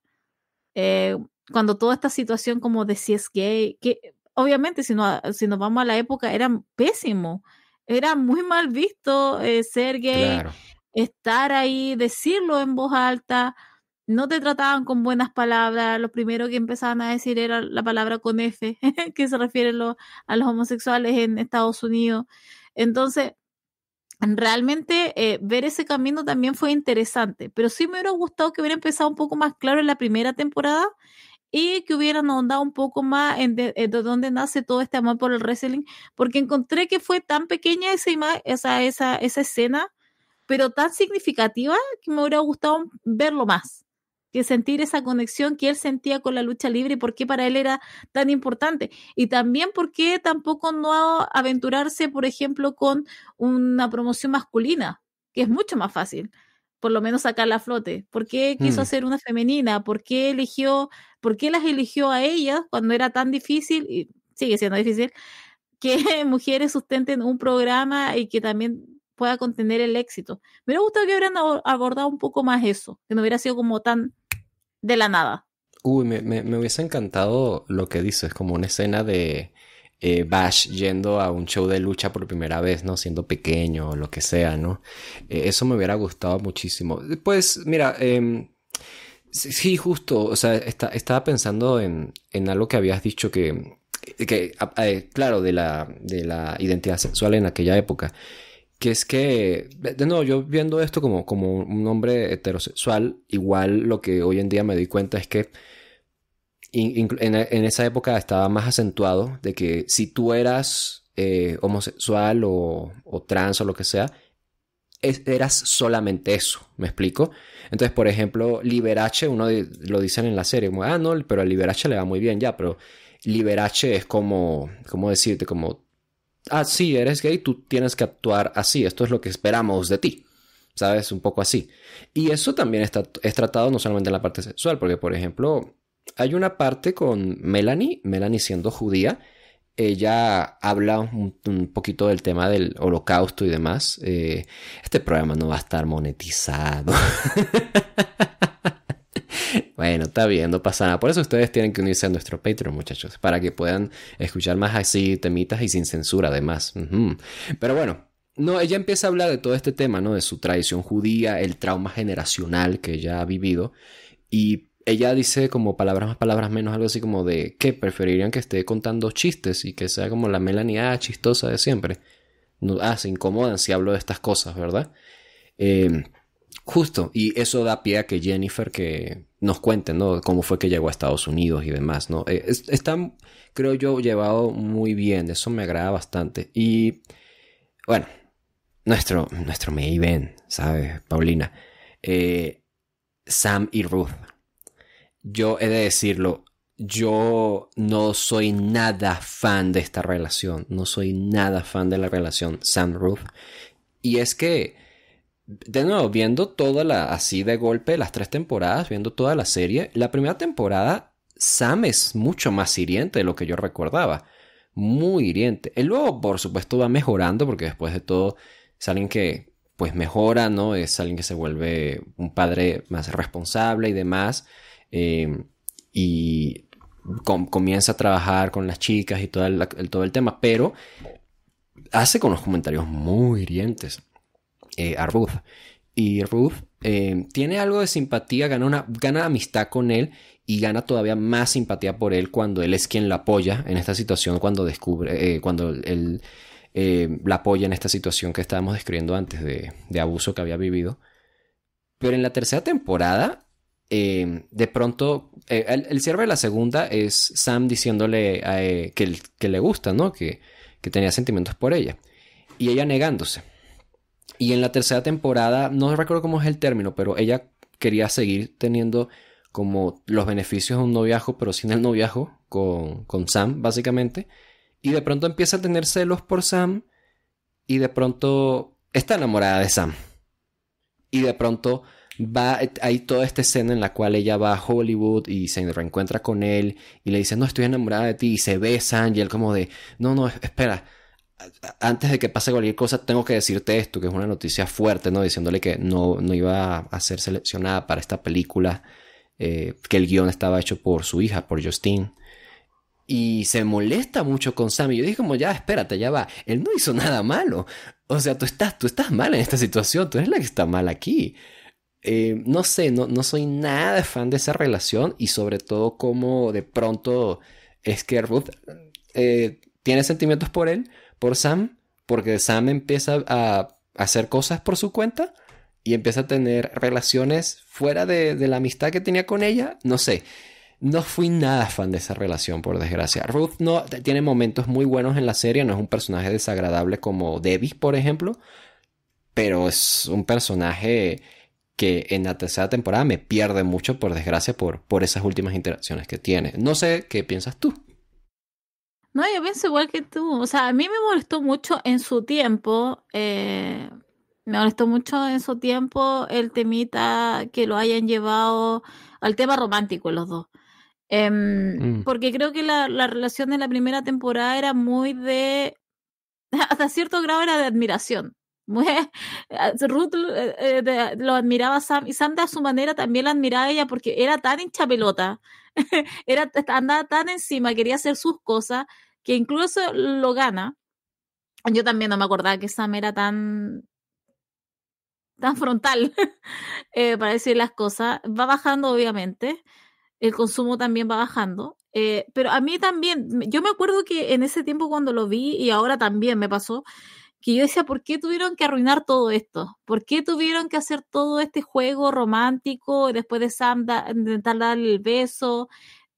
Eh, cuando toda esta situación como de si es gay, que obviamente si, no, si nos vamos a la época era pésimo, era muy mal visto eh, ser gay, estar ahí, decirlo en voz alta no te trataban con buenas palabras, lo primero que empezaban a decir era la palabra con F, que se refiere a los homosexuales en Estados Unidos. Entonces, realmente eh, ver ese camino también fue interesante, pero sí me hubiera gustado que hubiera empezado un poco más claro en la primera temporada y que hubieran ahondado un poco más en de, dónde nace todo este amor por el wrestling, porque encontré que fue tan pequeña esa, esa escena, pero tan significativa que me hubiera gustado verlo más que sentir esa conexión que él sentía con la lucha libre y por qué para él era tan importante. Y también por qué tampoco no aventurarse, por ejemplo, con una promoción masculina, que es mucho más fácil, por lo menos sacar a flote. ¿Por qué quiso hacer mm. una femenina? ¿Por qué eligió, por qué las eligió a ellas cuando era tan difícil y sigue siendo difícil que mujeres sustenten un programa y que también pueda contener el éxito. Me hubiera gustado que hubieran abordado un poco más eso, que no hubiera sido como tan de la nada. Uy, me, hubiese encantado lo que dices, como una escena de eh, Bash yendo a un show de lucha por primera vez, ¿no? Siendo pequeño o lo que sea, ¿no? E, eso me hubiera gustado muchísimo. Pues, mira, em, sí, justo, o sea, estaba pensando en, algo que habías dicho que que, claro, de la, de la identidad sexual en aquella época que es que, de nuevo, yo viendo esto como, como un hombre heterosexual, igual lo que hoy en día me doy cuenta es que en, esa época estaba más acentuado de que si tú eras eh, homosexual o, trans o lo que sea, eras solamente eso, ¿me explico? Entonces, por ejemplo, Liberace, uno lo dicen en la serie, como, ah, no, pero a Liberace le va muy bien ya, pero Liberace es como, ¿cómo decirte? Como ah, sí, eres gay, tú tienes que actuar así, esto es lo que esperamos de ti. ¿Sabes? Un poco así. Y eso también está, es tratado no solamente en la parte sexual, porque por ejemplo, hay una parte con Melanie, Melanie siendo judía, ella habla un, poquito del tema del holocausto y demás. Eh, este programa no va a estar monetizado. está viendo pasa Por eso ustedes tienen que unirse a nuestro Patreon, muchachos, para que puedan escuchar más así temitas y sin censura, además. Pero bueno, no, ella empieza a hablar de todo este tema, ¿no? De su tradición judía, el trauma generacional que ella ha vivido. Y ella dice como palabras más, palabras menos, algo así como de que preferirían que esté contando chistes y que sea como la melanía chistosa de siempre. No, ah, se incomodan si hablo de estas cosas, ¿verdad? Em, Justo, y eso da pie a que Jennifer que nos cuente, ¿no? Cómo fue que llegó a Estados Unidos y demás, ¿no? Eh, creo yo, llevado muy bien, eso me agrada bastante. Y, bueno, nuestro, nuestro me Ben, ¿sabes, Paulina? Eh, Sam y Ruth. Yo he de decirlo, yo no soy nada fan de esta relación, no soy nada fan de la relación Sam-Ruth. Y es que de nuevo, viendo toda la, así de golpe, las tres temporadas, viendo toda la serie, la primera temporada, Sam es mucho más hiriente de lo que yo recordaba. Muy hiriente. Él luego, por supuesto, va mejorando, porque después de todo, es alguien que pues mejora, ¿no? Es alguien que se vuelve un padre más responsable y demás. Eh, y comienza a trabajar con las chicas y todo el, todo el tema, pero hace con los comentarios muy hirientes eh, a Ruth. Y Ruth eh, tiene algo de simpatía, gana, una, gana amistad con él y gana todavía más simpatía por él cuando él es quien la apoya en esta situación, cuando descubre, eh, cuando él la apoya en esta situación que estábamos describiendo antes de, abuso que había vivido. Pero en la tercera temporada, de pronto, el, cierre de la segunda es Sam diciéndole que, le gusta, ¿no? que, tenía sentimientos por ella. Y ella negándose. Y en la tercera temporada, no recuerdo cómo es el término, pero ella quería seguir teniendo como los beneficios de un noviajo pero sin el noviajo con, con Sam, básicamente. Y de pronto empieza a tener celos por Sam y de pronto está enamorada de Sam. Y de pronto va, hay toda esta escena en la cual ella va a Hollywood y se reencuentra con él y le dice, no, estoy enamorada de ti y se besan y él como de, no, no, espera, antes de que pase cualquier cosa, tengo que decirte esto, que es una noticia fuerte, ¿no? Diciéndole que no, no iba a ser seleccionada para esta película, eh, que el guión estaba hecho por su hija, por Justine. Y se molesta mucho con Sammy. Yo dije como, ya, espérate, ya va. Él no hizo nada malo. O sea, tú estás, tú estás mal en esta situación. Tú eres la que está mal aquí. Eh, no sé, no, no soy nada fan de esa relación. Y sobre todo como de pronto es eh, tiene sentimientos por él por Sam, porque Sam empieza a hacer cosas por su cuenta y empieza a tener relaciones fuera de, la amistad que tenía con ella, no sé. No fui nada fan de esa relación, por desgracia. Ruth no tiene momentos muy buenos en la serie, no es un personaje desagradable como Debbie, por ejemplo, pero es un personaje que en la tercera temporada me pierde mucho, por desgracia, por, por esas últimas interacciones que tiene. No sé qué piensas tú. No, yo pienso igual que tú. O sea, a mí me molestó mucho en su tiempo, eh, me molestó mucho en su tiempo el temita que lo hayan llevado al tema romántico los dos. Em, mm. Porque creo que la, la relación de la primera temporada era muy de, hasta cierto grado era de admiración. Eh, Ruth eh, lo admiraba a Sam y de a su manera también la admiraba a ella porque era tan hincha Era, andaba tan encima, quería hacer sus cosas, que incluso lo gana. Yo también no me acordaba que Sam era tan tan frontal eh, para decir las cosas. Va bajando, obviamente. El consumo también va bajando. Eh, pero a mí también, yo me acuerdo que en ese tiempo cuando lo vi, y ahora también me pasó, que yo decía, ¿por qué tuvieron que arruinar todo esto? ¿Por qué tuvieron que hacer todo este juego romántico después de Sam intentar darle el beso?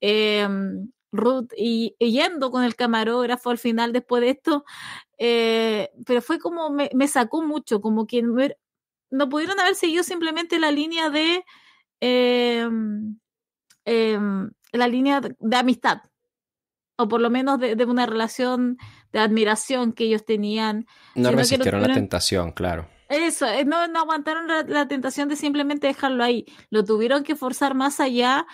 Em, Ruth y, yendo con el camarógrafo al final después de esto, eh, pero fue como, me, sacó mucho, como que er, no pudieron haber seguido simplemente la línea de... Em, em, la línea de amistad, o por lo menos de, una relación de admiración que ellos tenían. No resistieron la tentación, claro. Eso, eh, no, no aguantaron la, tentación de simplemente dejarlo ahí. Lo tuvieron que forzar más allá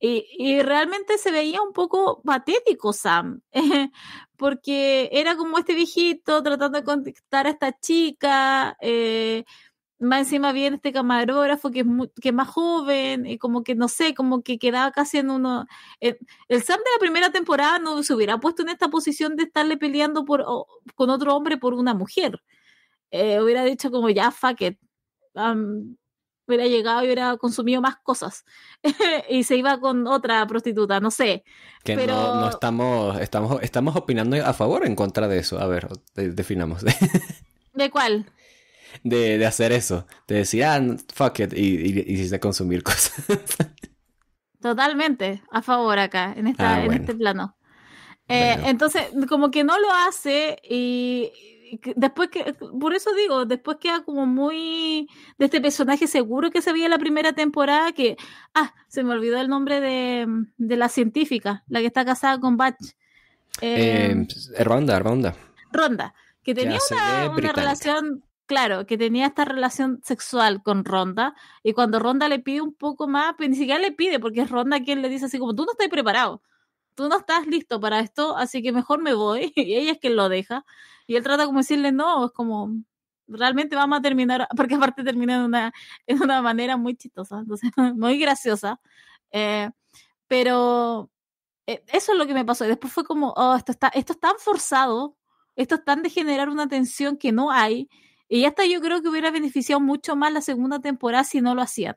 y, y realmente se veía un poco patético Sam, porque era como este viejito tratando de contactar a esta chica, eh, más encima viene este camarógrafo que es, que más joven, y como que no sé, como que quedaba casi en uno. el Sam de la primera temporada no se hubiera puesto en esta posición de estarle peleando por, con otro hombre por una mujer. Eh, hubiera dicho como ya, fuck it. hubiera llegado y hubiera consumido más cosas y se iba con otra prostituta, no sé. Que pero... no, estamos, estamos, estamos opinando a favor o en contra de eso. A ver, definamos. ¿De cuál? de, hacer eso. te decir, ah, fuck it, y, y, consumir cosas. Totalmente a favor acá, en, esta, ah, en este plano. Eh, entonces, como que no lo hace y, después que, por eso digo, después queda como muy de este personaje seguro que se veía la primera temporada, que, ah, se me olvidó el nombre de, la científica, la que está casada con Batch. Eh, eh, Ronda, Ronda. Ronda, que tenía una relación claro, que tenía esta relación sexual con Ronda, y cuando Ronda le pide un poco más, pues ni siquiera le pide, porque es Ronda quien le dice así como, tú no estás preparado, tú no estás listo para esto, así que mejor me voy, y ella es quien lo deja, y él trata como decirle, no, es como, realmente vamos a terminar, porque aparte termina de una, en una manera muy chistosa, entonces, muy graciosa, eh, pero eh, eso es lo que me pasó, y después fue como, oh, esto está, esto es tan forzado, esto es tan de generar una tensión que no hay, y hasta yo creo que hubiera beneficiado mucho más la segunda temporada si no lo hacían.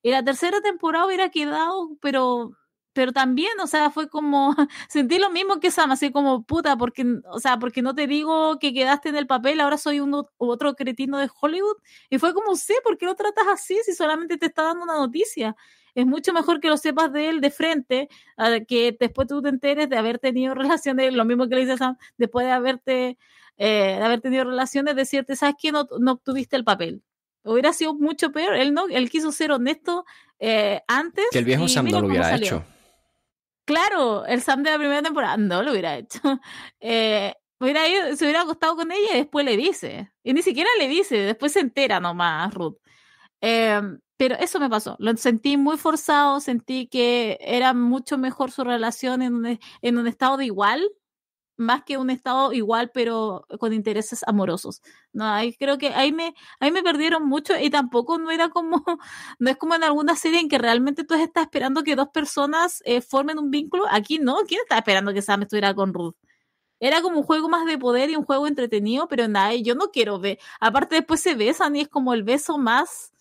Y la tercera temporada hubiera quedado, pero pero también, o sea, fue como, sentí lo mismo que Sam, así como, puta, porque, o sea, porque no te digo que quedaste en el papel, ahora soy otro cretino de Hollywood, y fue como, sé, ¿por qué lo tratas así si solamente te está dando una noticia? Es mucho mejor que lo sepas de él de frente, a que después tú te enteres de haber tenido relaciones, lo mismo que le dice Sam, después de haberte, eh, de haber tenido relaciones, decirte, ¿sabes qué? No, obtuviste el papel. Hubiera sido mucho peor. Él no, él quiso ser honesto eh, antes. Que el viejo Sam no lo hubiera hecho. Claro, el Sam de la primera temporada no lo hubiera hecho. Eh, hubiera se hubiera acostado con ella y después le dice. Y ni siquiera le dice, después se entera nomás Ruth. Em, pero eso me pasó. Lo sentí muy forzado, sentí que era mucho mejor su relación en un, en un estado de igual más que un estado igual, pero con intereses amorosos. No, ahí creo que ahí me, ahí me perdieron mucho y tampoco no era como, no es como en alguna serie en que realmente tú estás esperando que dos personas eh, formen un vínculo. Aquí no, ¿quién está esperando que Sam estuviera con Ruth? Era como un juego más de poder y un juego entretenido, pero nada, yo no quiero ver. Aparte después se besan y es como el beso más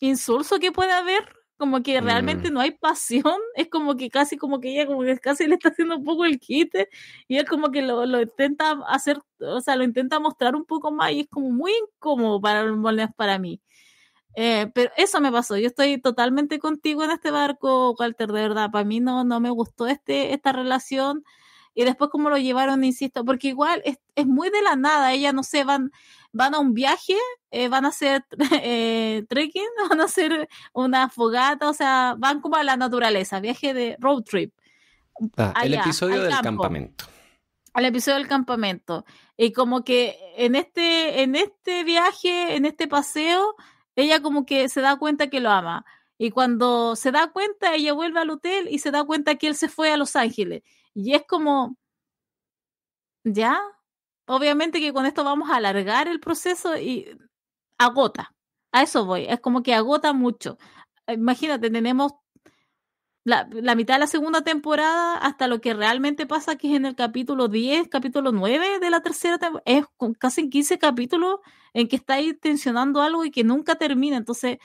insulso que puede haber como que realmente mm. no hay pasión, es como que casi como que ella como que casi le está haciendo un poco el quite y él como que lo, intenta hacer, o sea, lo intenta mostrar un poco más y es como muy incómodo para los para mí. Eh, pero eso me pasó, yo estoy totalmente contigo en este barco, Walter, de verdad, para mí no, no me gustó este, esta relación y después cómo lo llevaron, insisto, porque igual es, muy de la nada, ella no sé, van, van a un viaje, eh, van a hacer eh, trekking, van a hacer una fogata, o sea, van como a la naturaleza, viaje de road trip. Ah, el episodio del campamento El episodio del campamento. Y como que en este, en este viaje, en este paseo, ella como que se da cuenta que lo ama. Y cuando se da cuenta, ella vuelve al hotel y se da cuenta que él se fue a Los Ángeles. Y es como, ya, obviamente que con esto vamos a alargar el proceso y agota. A eso voy, es como que agota mucho. Imagínate, tenemos la, mitad de la segunda temporada hasta lo que realmente pasa, que es en el capítulo 10, capítulo 9 de la tercera temporada, es casi en 15 capítulos en que está ahí tensionando algo y que nunca termina. Entonces,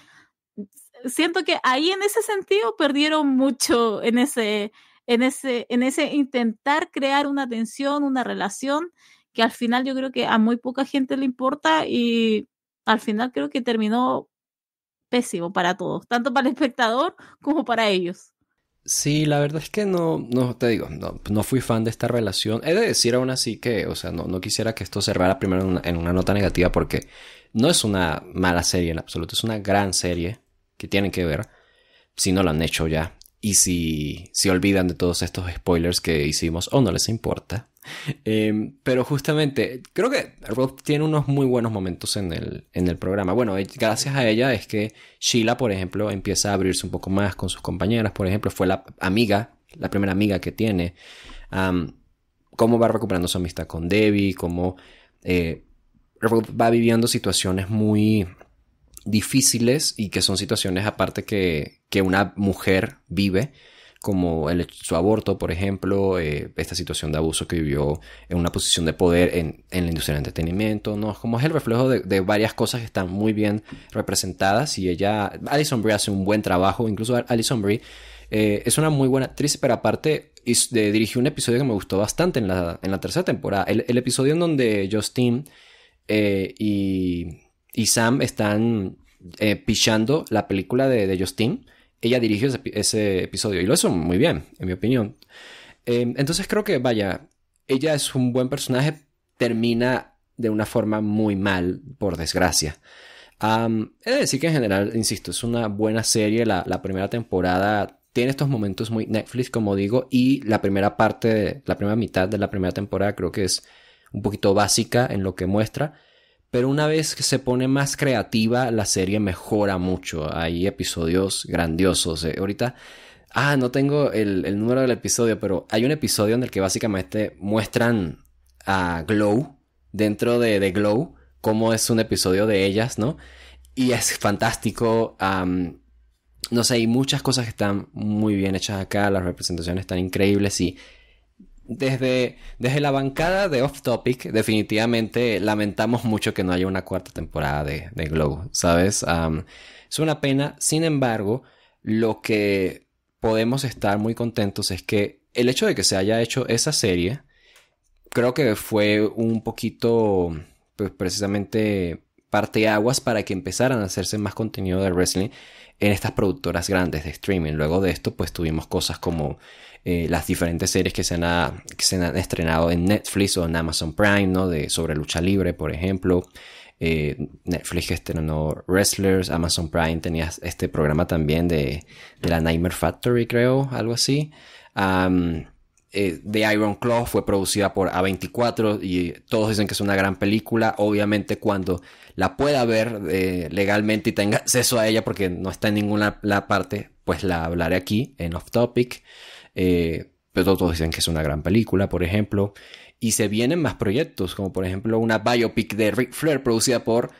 siento que ahí en ese sentido perdieron mucho en ese, en ese, en ese intentar crear una tensión, una relación que al final yo creo que a muy poca gente le importa y al final creo que terminó pésimo para todos, tanto para el espectador como para ellos. Sí, la verdad es que no, no te digo, no, fui fan de esta relación. He de decir aún así que, o sea, no, no quisiera que esto cerrara primero en en una, nota negativa porque no es una mala serie en absoluto, es una gran serie que tienen que ver si no lo han hecho ya. Y si se olvidan de todos estos spoilers que hicimos o no les importa. Em, pero justamente, creo que Rob tiene unos muy buenos momentos en el, en el programa. Bueno, eh, gracias a ella es que Sheila, por ejemplo, empieza a abrirse un poco más con sus compañeras. Por ejemplo, fue la amiga, la primera amiga que tiene. cómo va recuperando su amistad con Debbie, cómo eh, va viviendo situaciones muy difíciles y que son situaciones aparte que, una mujer vive, como su aborto, por ejemplo, eh, esta situación de abuso que vivió en una posición de poder en, la industria del entretenimiento, ¿no? Como es el reflejo de, varias cosas que están muy bien representadas y ella, Alison Brie hace un buen trabajo, incluso Alison Brie eh, es una muy buena actriz, pero aparte dirigió un episodio que me gustó bastante en la, tercera temporada, el, episodio en donde Justin eh, y y Sam están eh, pichando la película de, Justin. Ella dirigió ese, episodio y lo hizo muy bien, en mi opinión. Em, entonces creo que, vaya, ella es un buen personaje, termina de una forma muy mal, por desgracia. he de decir que en general, insisto, es una buena serie. La, la, primera temporada tiene estos momentos muy Netflix, como digo, y la primera parte, la primera mitad de la primera temporada creo que es un poquito básica en lo que muestra. Pero una vez que se pone más creativa, la serie mejora mucho. Hay episodios grandiosos. Eh. Ahorita, ah, no tengo el, número del episodio, pero hay un episodio en el que básicamente muestran a Glow, dentro de, Glow, cómo es un episodio de ellas, ¿no? Y es fantástico. no sé, hay muchas cosas que están muy bien hechas acá, las representaciones están increíbles y desde, desde la bancada de Off Topic, definitivamente lamentamos mucho que no haya una cuarta temporada de, de Globo, ¿sabes? es una pena, sin embargo, lo que podemos estar muy contentos es que el hecho de que se haya hecho esa serie, creo que fue un poquito, pues precisamente, parteaguas para que empezaran a hacerse más contenido de wrestling en estas productoras grandes de streaming. Luego de esto, pues tuvimos cosas como eh, las diferentes series que se, han se, han estrenado en Netflix o en Amazon Prime, ¿no? De, sobre lucha libre, por ejemplo. Eh, Netflix estrenó Wrestlers, Amazon Prime tenía este programa también de, de la Nightmare Factory, creo, algo así. Eh, The Iron Claw fue producida por A24 y todos dicen que es una gran película. Obviamente cuando la pueda ver eh, legalmente y tenga acceso a ella porque no está en ninguna la parte, pues la hablaré aquí en Off Topic. Eh, pero todos dicen que es una gran película, por ejemplo. Y se vienen más proyectos, como por ejemplo una biopic de Rick Flair producida por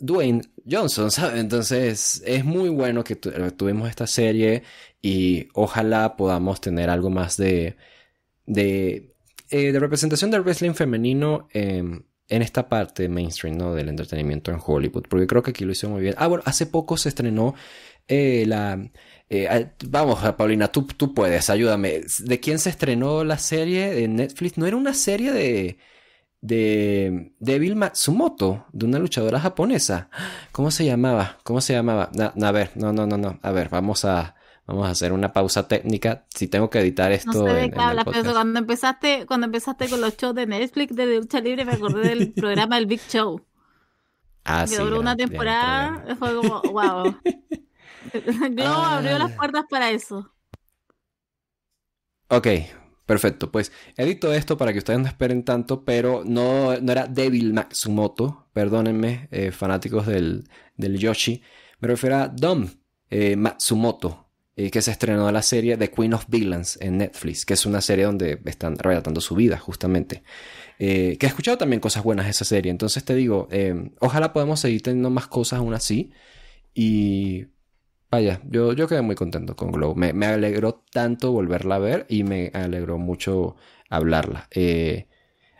Dwayne Johnson, Entonces es muy bueno que tuvimos esta serie y ojalá podamos tener algo más de eh, de, representación del wrestling femenino en esta parte mainstream ¿no? del entretenimiento en Hollywood, porque creo que aquí lo hizo muy bien. Ah, bueno, hace poco se estrenó eh, la... Eh, ah, vamos, ah, Paulina, tú, tú puedes, ayúdame. ¿De quién se estrenó la serie de Netflix? No era una serie de... De, de Bill Matsumoto, de una luchadora japonesa. ¿Cómo se llamaba? ¿Cómo se llamaba? a ver, no, no, no, no. A ver, vamos a, Vamos a hacer una pausa técnica. Si tengo que editar esto. cuando empezaste, cuando empezaste con los shows de Netflix de Lucha Libre, me acordé del programa El Big Show. Ah, que duró una temporada, fue como, wow. Globo ah. abrió las puertas para eso. Ok, perfecto. Pues edito esto para que ustedes no esperen tanto, pero no, no era Devil Matsumoto, perdónenme, eh, fanáticos del, del Yoshi. Me refiero a Dom eh, Matsumoto, eh, que se estrenó la serie The Queen of Villains en Netflix, que es una serie donde están relatando su vida, justamente. Eh, que he escuchado también cosas buenas de esa serie. Entonces te digo, eh, ojalá podamos seguir teniendo más cosas aún así. Y vaya, yo, yo quedé muy contento con Glow. Me, alegró tanto volverla a ver y me alegró mucho hablarla.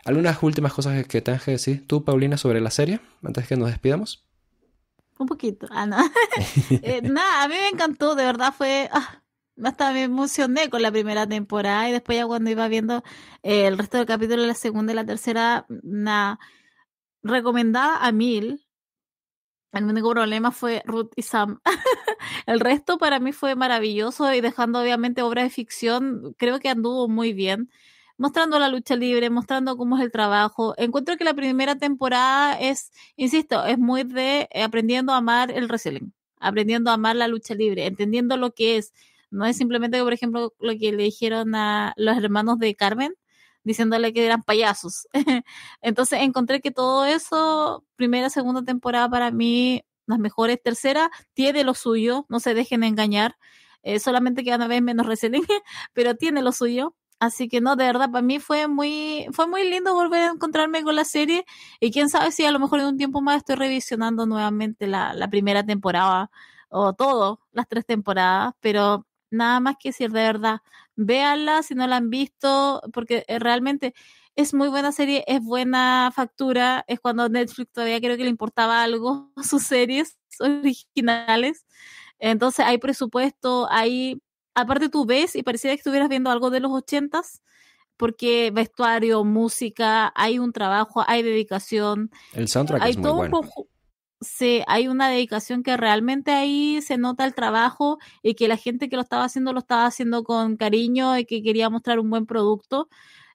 algunas últimas cosas que, que tengas que decir tú, Paulina, sobre la serie, antes que nos despidamos. Un poquito. Ah, nada, eh, a mí me encantó, de verdad fue... Ah, hasta me emocioné con la primera temporada y después ya cuando iba viendo eh, el resto del capítulo, la segunda y la tercera, nada. Recomendada a mil. El único problema fue Ruth y Sam. el resto para mí fue maravilloso y dejando obviamente obra de ficción, creo que anduvo muy bien mostrando la lucha libre, mostrando cómo es el trabajo. Encuentro que la primera temporada es, insisto, es muy de eh, aprendiendo a amar el wrestling, aprendiendo a amar la lucha libre, entendiendo lo que es. No es simplemente que, por ejemplo, lo que le dijeron a los hermanos de Carmen, diciéndole que eran payasos. Entonces encontré que todo eso, primera, segunda temporada para mí, las mejores. Tercera, tiene lo suyo, no se dejen engañar. Eh, solamente que una vez menos wrestling, pero tiene lo suyo. Así que no, de verdad, para mí fue muy, fue muy lindo volver a encontrarme con la serie. Y quién sabe si a lo mejor en un tiempo más estoy revisionando nuevamente la, la primera temporada o todo, las tres temporadas. Pero nada más que decir, de verdad, véanla si no la han visto, porque eh, realmente es muy buena serie, es buena factura. Es cuando Netflix todavía creo que le importaba algo sus series originales. Entonces hay presupuesto, hay aparte tú ves y parecía que estuvieras viendo algo de los ochentas, porque vestuario, música, hay un trabajo, hay dedicación. El soundtrack hay es todo muy bueno. hay una dedicación que realmente ahí se nota el trabajo y que la gente que lo estaba haciendo lo estaba haciendo con cariño y que quería mostrar un buen producto.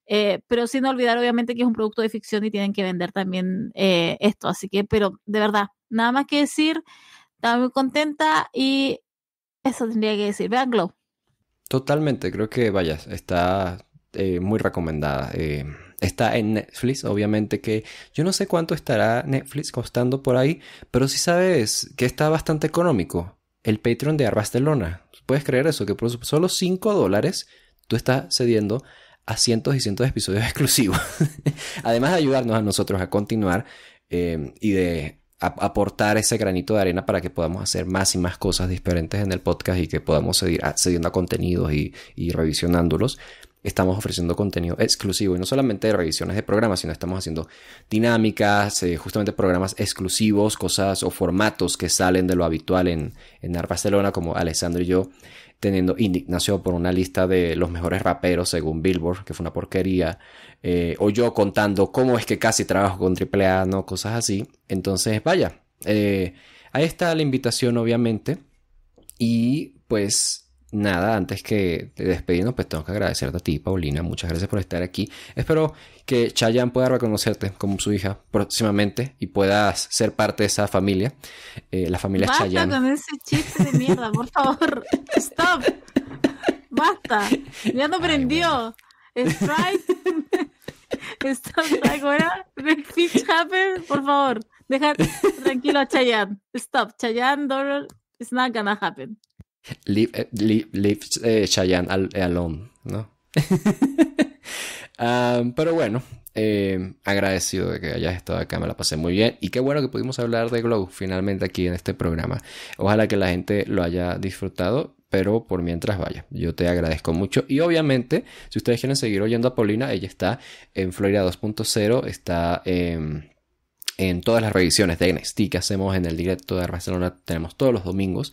Eh, pero sin olvidar obviamente que es un producto de ficción y tienen que vender también eh, esto, así que, pero de verdad, nada más que decir, estaba muy contenta y eso tendría que decir, vean Glow. Totalmente, creo que vayas, está eh, muy recomendada. Eh, está en Netflix, obviamente que yo no sé cuánto estará Netflix costando por ahí, pero si sabes que está bastante económico. El Patreon de Barcelona. Puedes creer eso, que por solo 5 dólares tú estás cediendo a cientos y cientos de episodios exclusivos. Además de ayudarnos a nosotros a continuar eh, y de aportar ese granito de arena para que podamos hacer más y más cosas diferentes en el podcast y que podamos seguir accediendo a contenidos y, revisionándolos. Estamos ofreciendo contenido exclusivo y no solamente revisiones de programas, sino estamos haciendo dinámicas, eh, justamente programas exclusivos, cosas o formatos que salen de lo habitual en, en Barcelona, como Alessandro y yo teniendo indignación por una lista de los mejores raperos según Billboard, que fue una porquería, eh, o yo contando cómo es que casi trabajo con AAA, no cosas así. Entonces, vaya, eh, ahí está la invitación obviamente. Y pues nada, antes que despedirnos, pues tengo que agradecerte a ti, Paulina. Muchas gracias por estar aquí. Espero que Chayan pueda reconocerte como su hija próximamente y puedas ser parte de esa familia. Eh, la familia Basta con ese chiste de mierda, por favor. Stop. Basta. Ya no prendió. strike Strike. Stop. Ahora. Make Por favor. Deja tranquilo a Chayanne. Stop. Chayan, Doral. It's not gonna happen. Leave, leave, alone, ¿no? pero bueno, eh, agradecido de que hayas estado acá, me la pasé muy bien y qué bueno que pudimos hablar de Glow finalmente aquí en este programa. Ojalá que la gente lo haya disfrutado, pero por mientras vaya, yo te agradezco mucho y obviamente si ustedes quieren seguir oyendo a Paulina, ella está en Florida 2.0, está en en todas las revisiones de NXT que hacemos en el directo de Barcelona, tenemos todos los domingos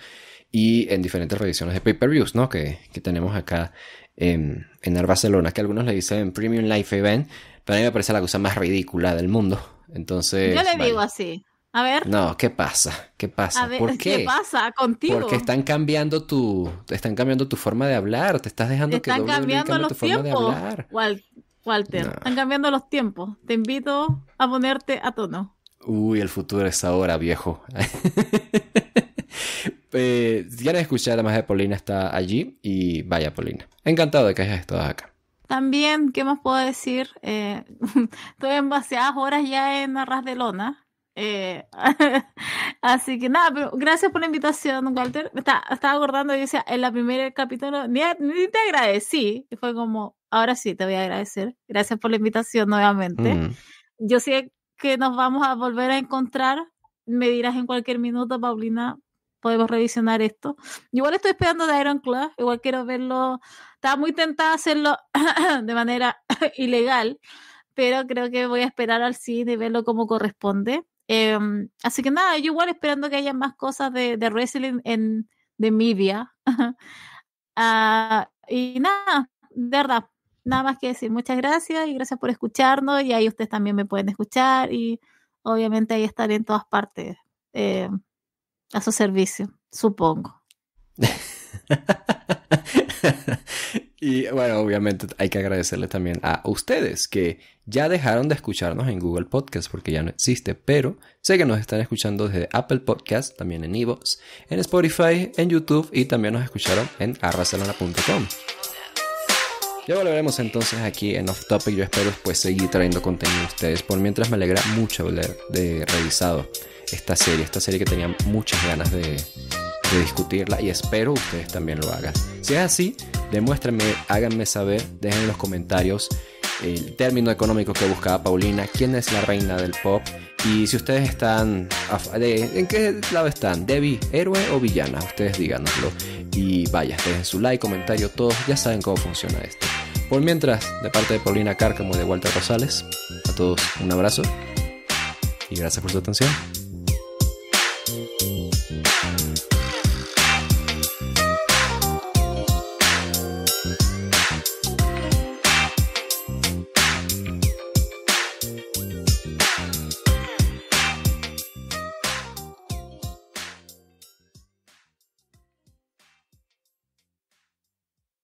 y en diferentes revisiones de pay-per-views, ¿no? Que, que, tenemos acá en, en Ar Barcelona, que algunos le dicen Premium Life Event, pero a mí me parece la cosa más ridícula del mundo. Entonces. Yo le digo así. A ver. No, ¿qué pasa? ¿Qué pasa? ¿Por qué? pasa contigo? Porque están cambiando tu, están cambiando tu forma de hablar. Te estás dejando están que cambiando los tu tiempos. forma de hablar. Walter, están cambiando los tiempos. Te invito a ponerte a tono. Uy, el futuro es ahora, viejo. eh, si quieres escuchar, la magia de Paulina está allí. Y vaya, Paulina. Encantado de que hayas estado acá. También, ¿qué más puedo decir? Eh, estoy en horas ya en Arras de Lona. Eh, así que nada, pero gracias por la invitación, Walter. Me estaba acordando, yo decía, en la primera capítulo ni, te agradecí. Y fue como, ahora sí, te voy a agradecer. Gracias por la invitación nuevamente. Mm. Yo sé que nos vamos a volver a encontrar. Me dirás en cualquier minuto, Paulina, podemos revisionar esto. Igual estoy esperando de Iron Club, igual quiero verlo. Estaba muy tentada a hacerlo de manera ilegal, pero creo que voy a esperar al cine y verlo como corresponde. Em, así que nada, yo igual esperando que haya más cosas de, de wrestling en de media. Ah, y nada, de verdad, nada más que decir muchas gracias y gracias por escucharnos y ahí ustedes también me pueden escuchar y obviamente ahí estaré en todas partes eh, a su servicio, supongo. Y bueno, obviamente hay que agradecerle también a ustedes que ya dejaron de escucharnos en Google Podcast porque ya no existe, pero sé que nos están escuchando desde Apple Podcast, también en Evox, en Spotify, en YouTube y también nos escucharon en arrasalona.com. Ya volveremos entonces aquí en Off Topic. Yo espero pues seguir trayendo contenido a ustedes. Por mientras me alegra mucho hablar de revisado esta serie, esta serie que tenía muchas ganas de, discutirla y espero ustedes también lo hagan. Si es así, demuéstrenme, háganme saber, dejen en los comentarios el término económico que buscaba Paulina, quién es la reina del pop y si ustedes están, ¿en qué lado están? ¿Debbie, héroe o villana? Ustedes díganoslo. Y vaya, dejen su like, comentario, todos ya saben cómo funciona esto. Por mientras, de parte de Paulina Cárcamo y de Walter Rosales, a todos un abrazo y gracias por su atención.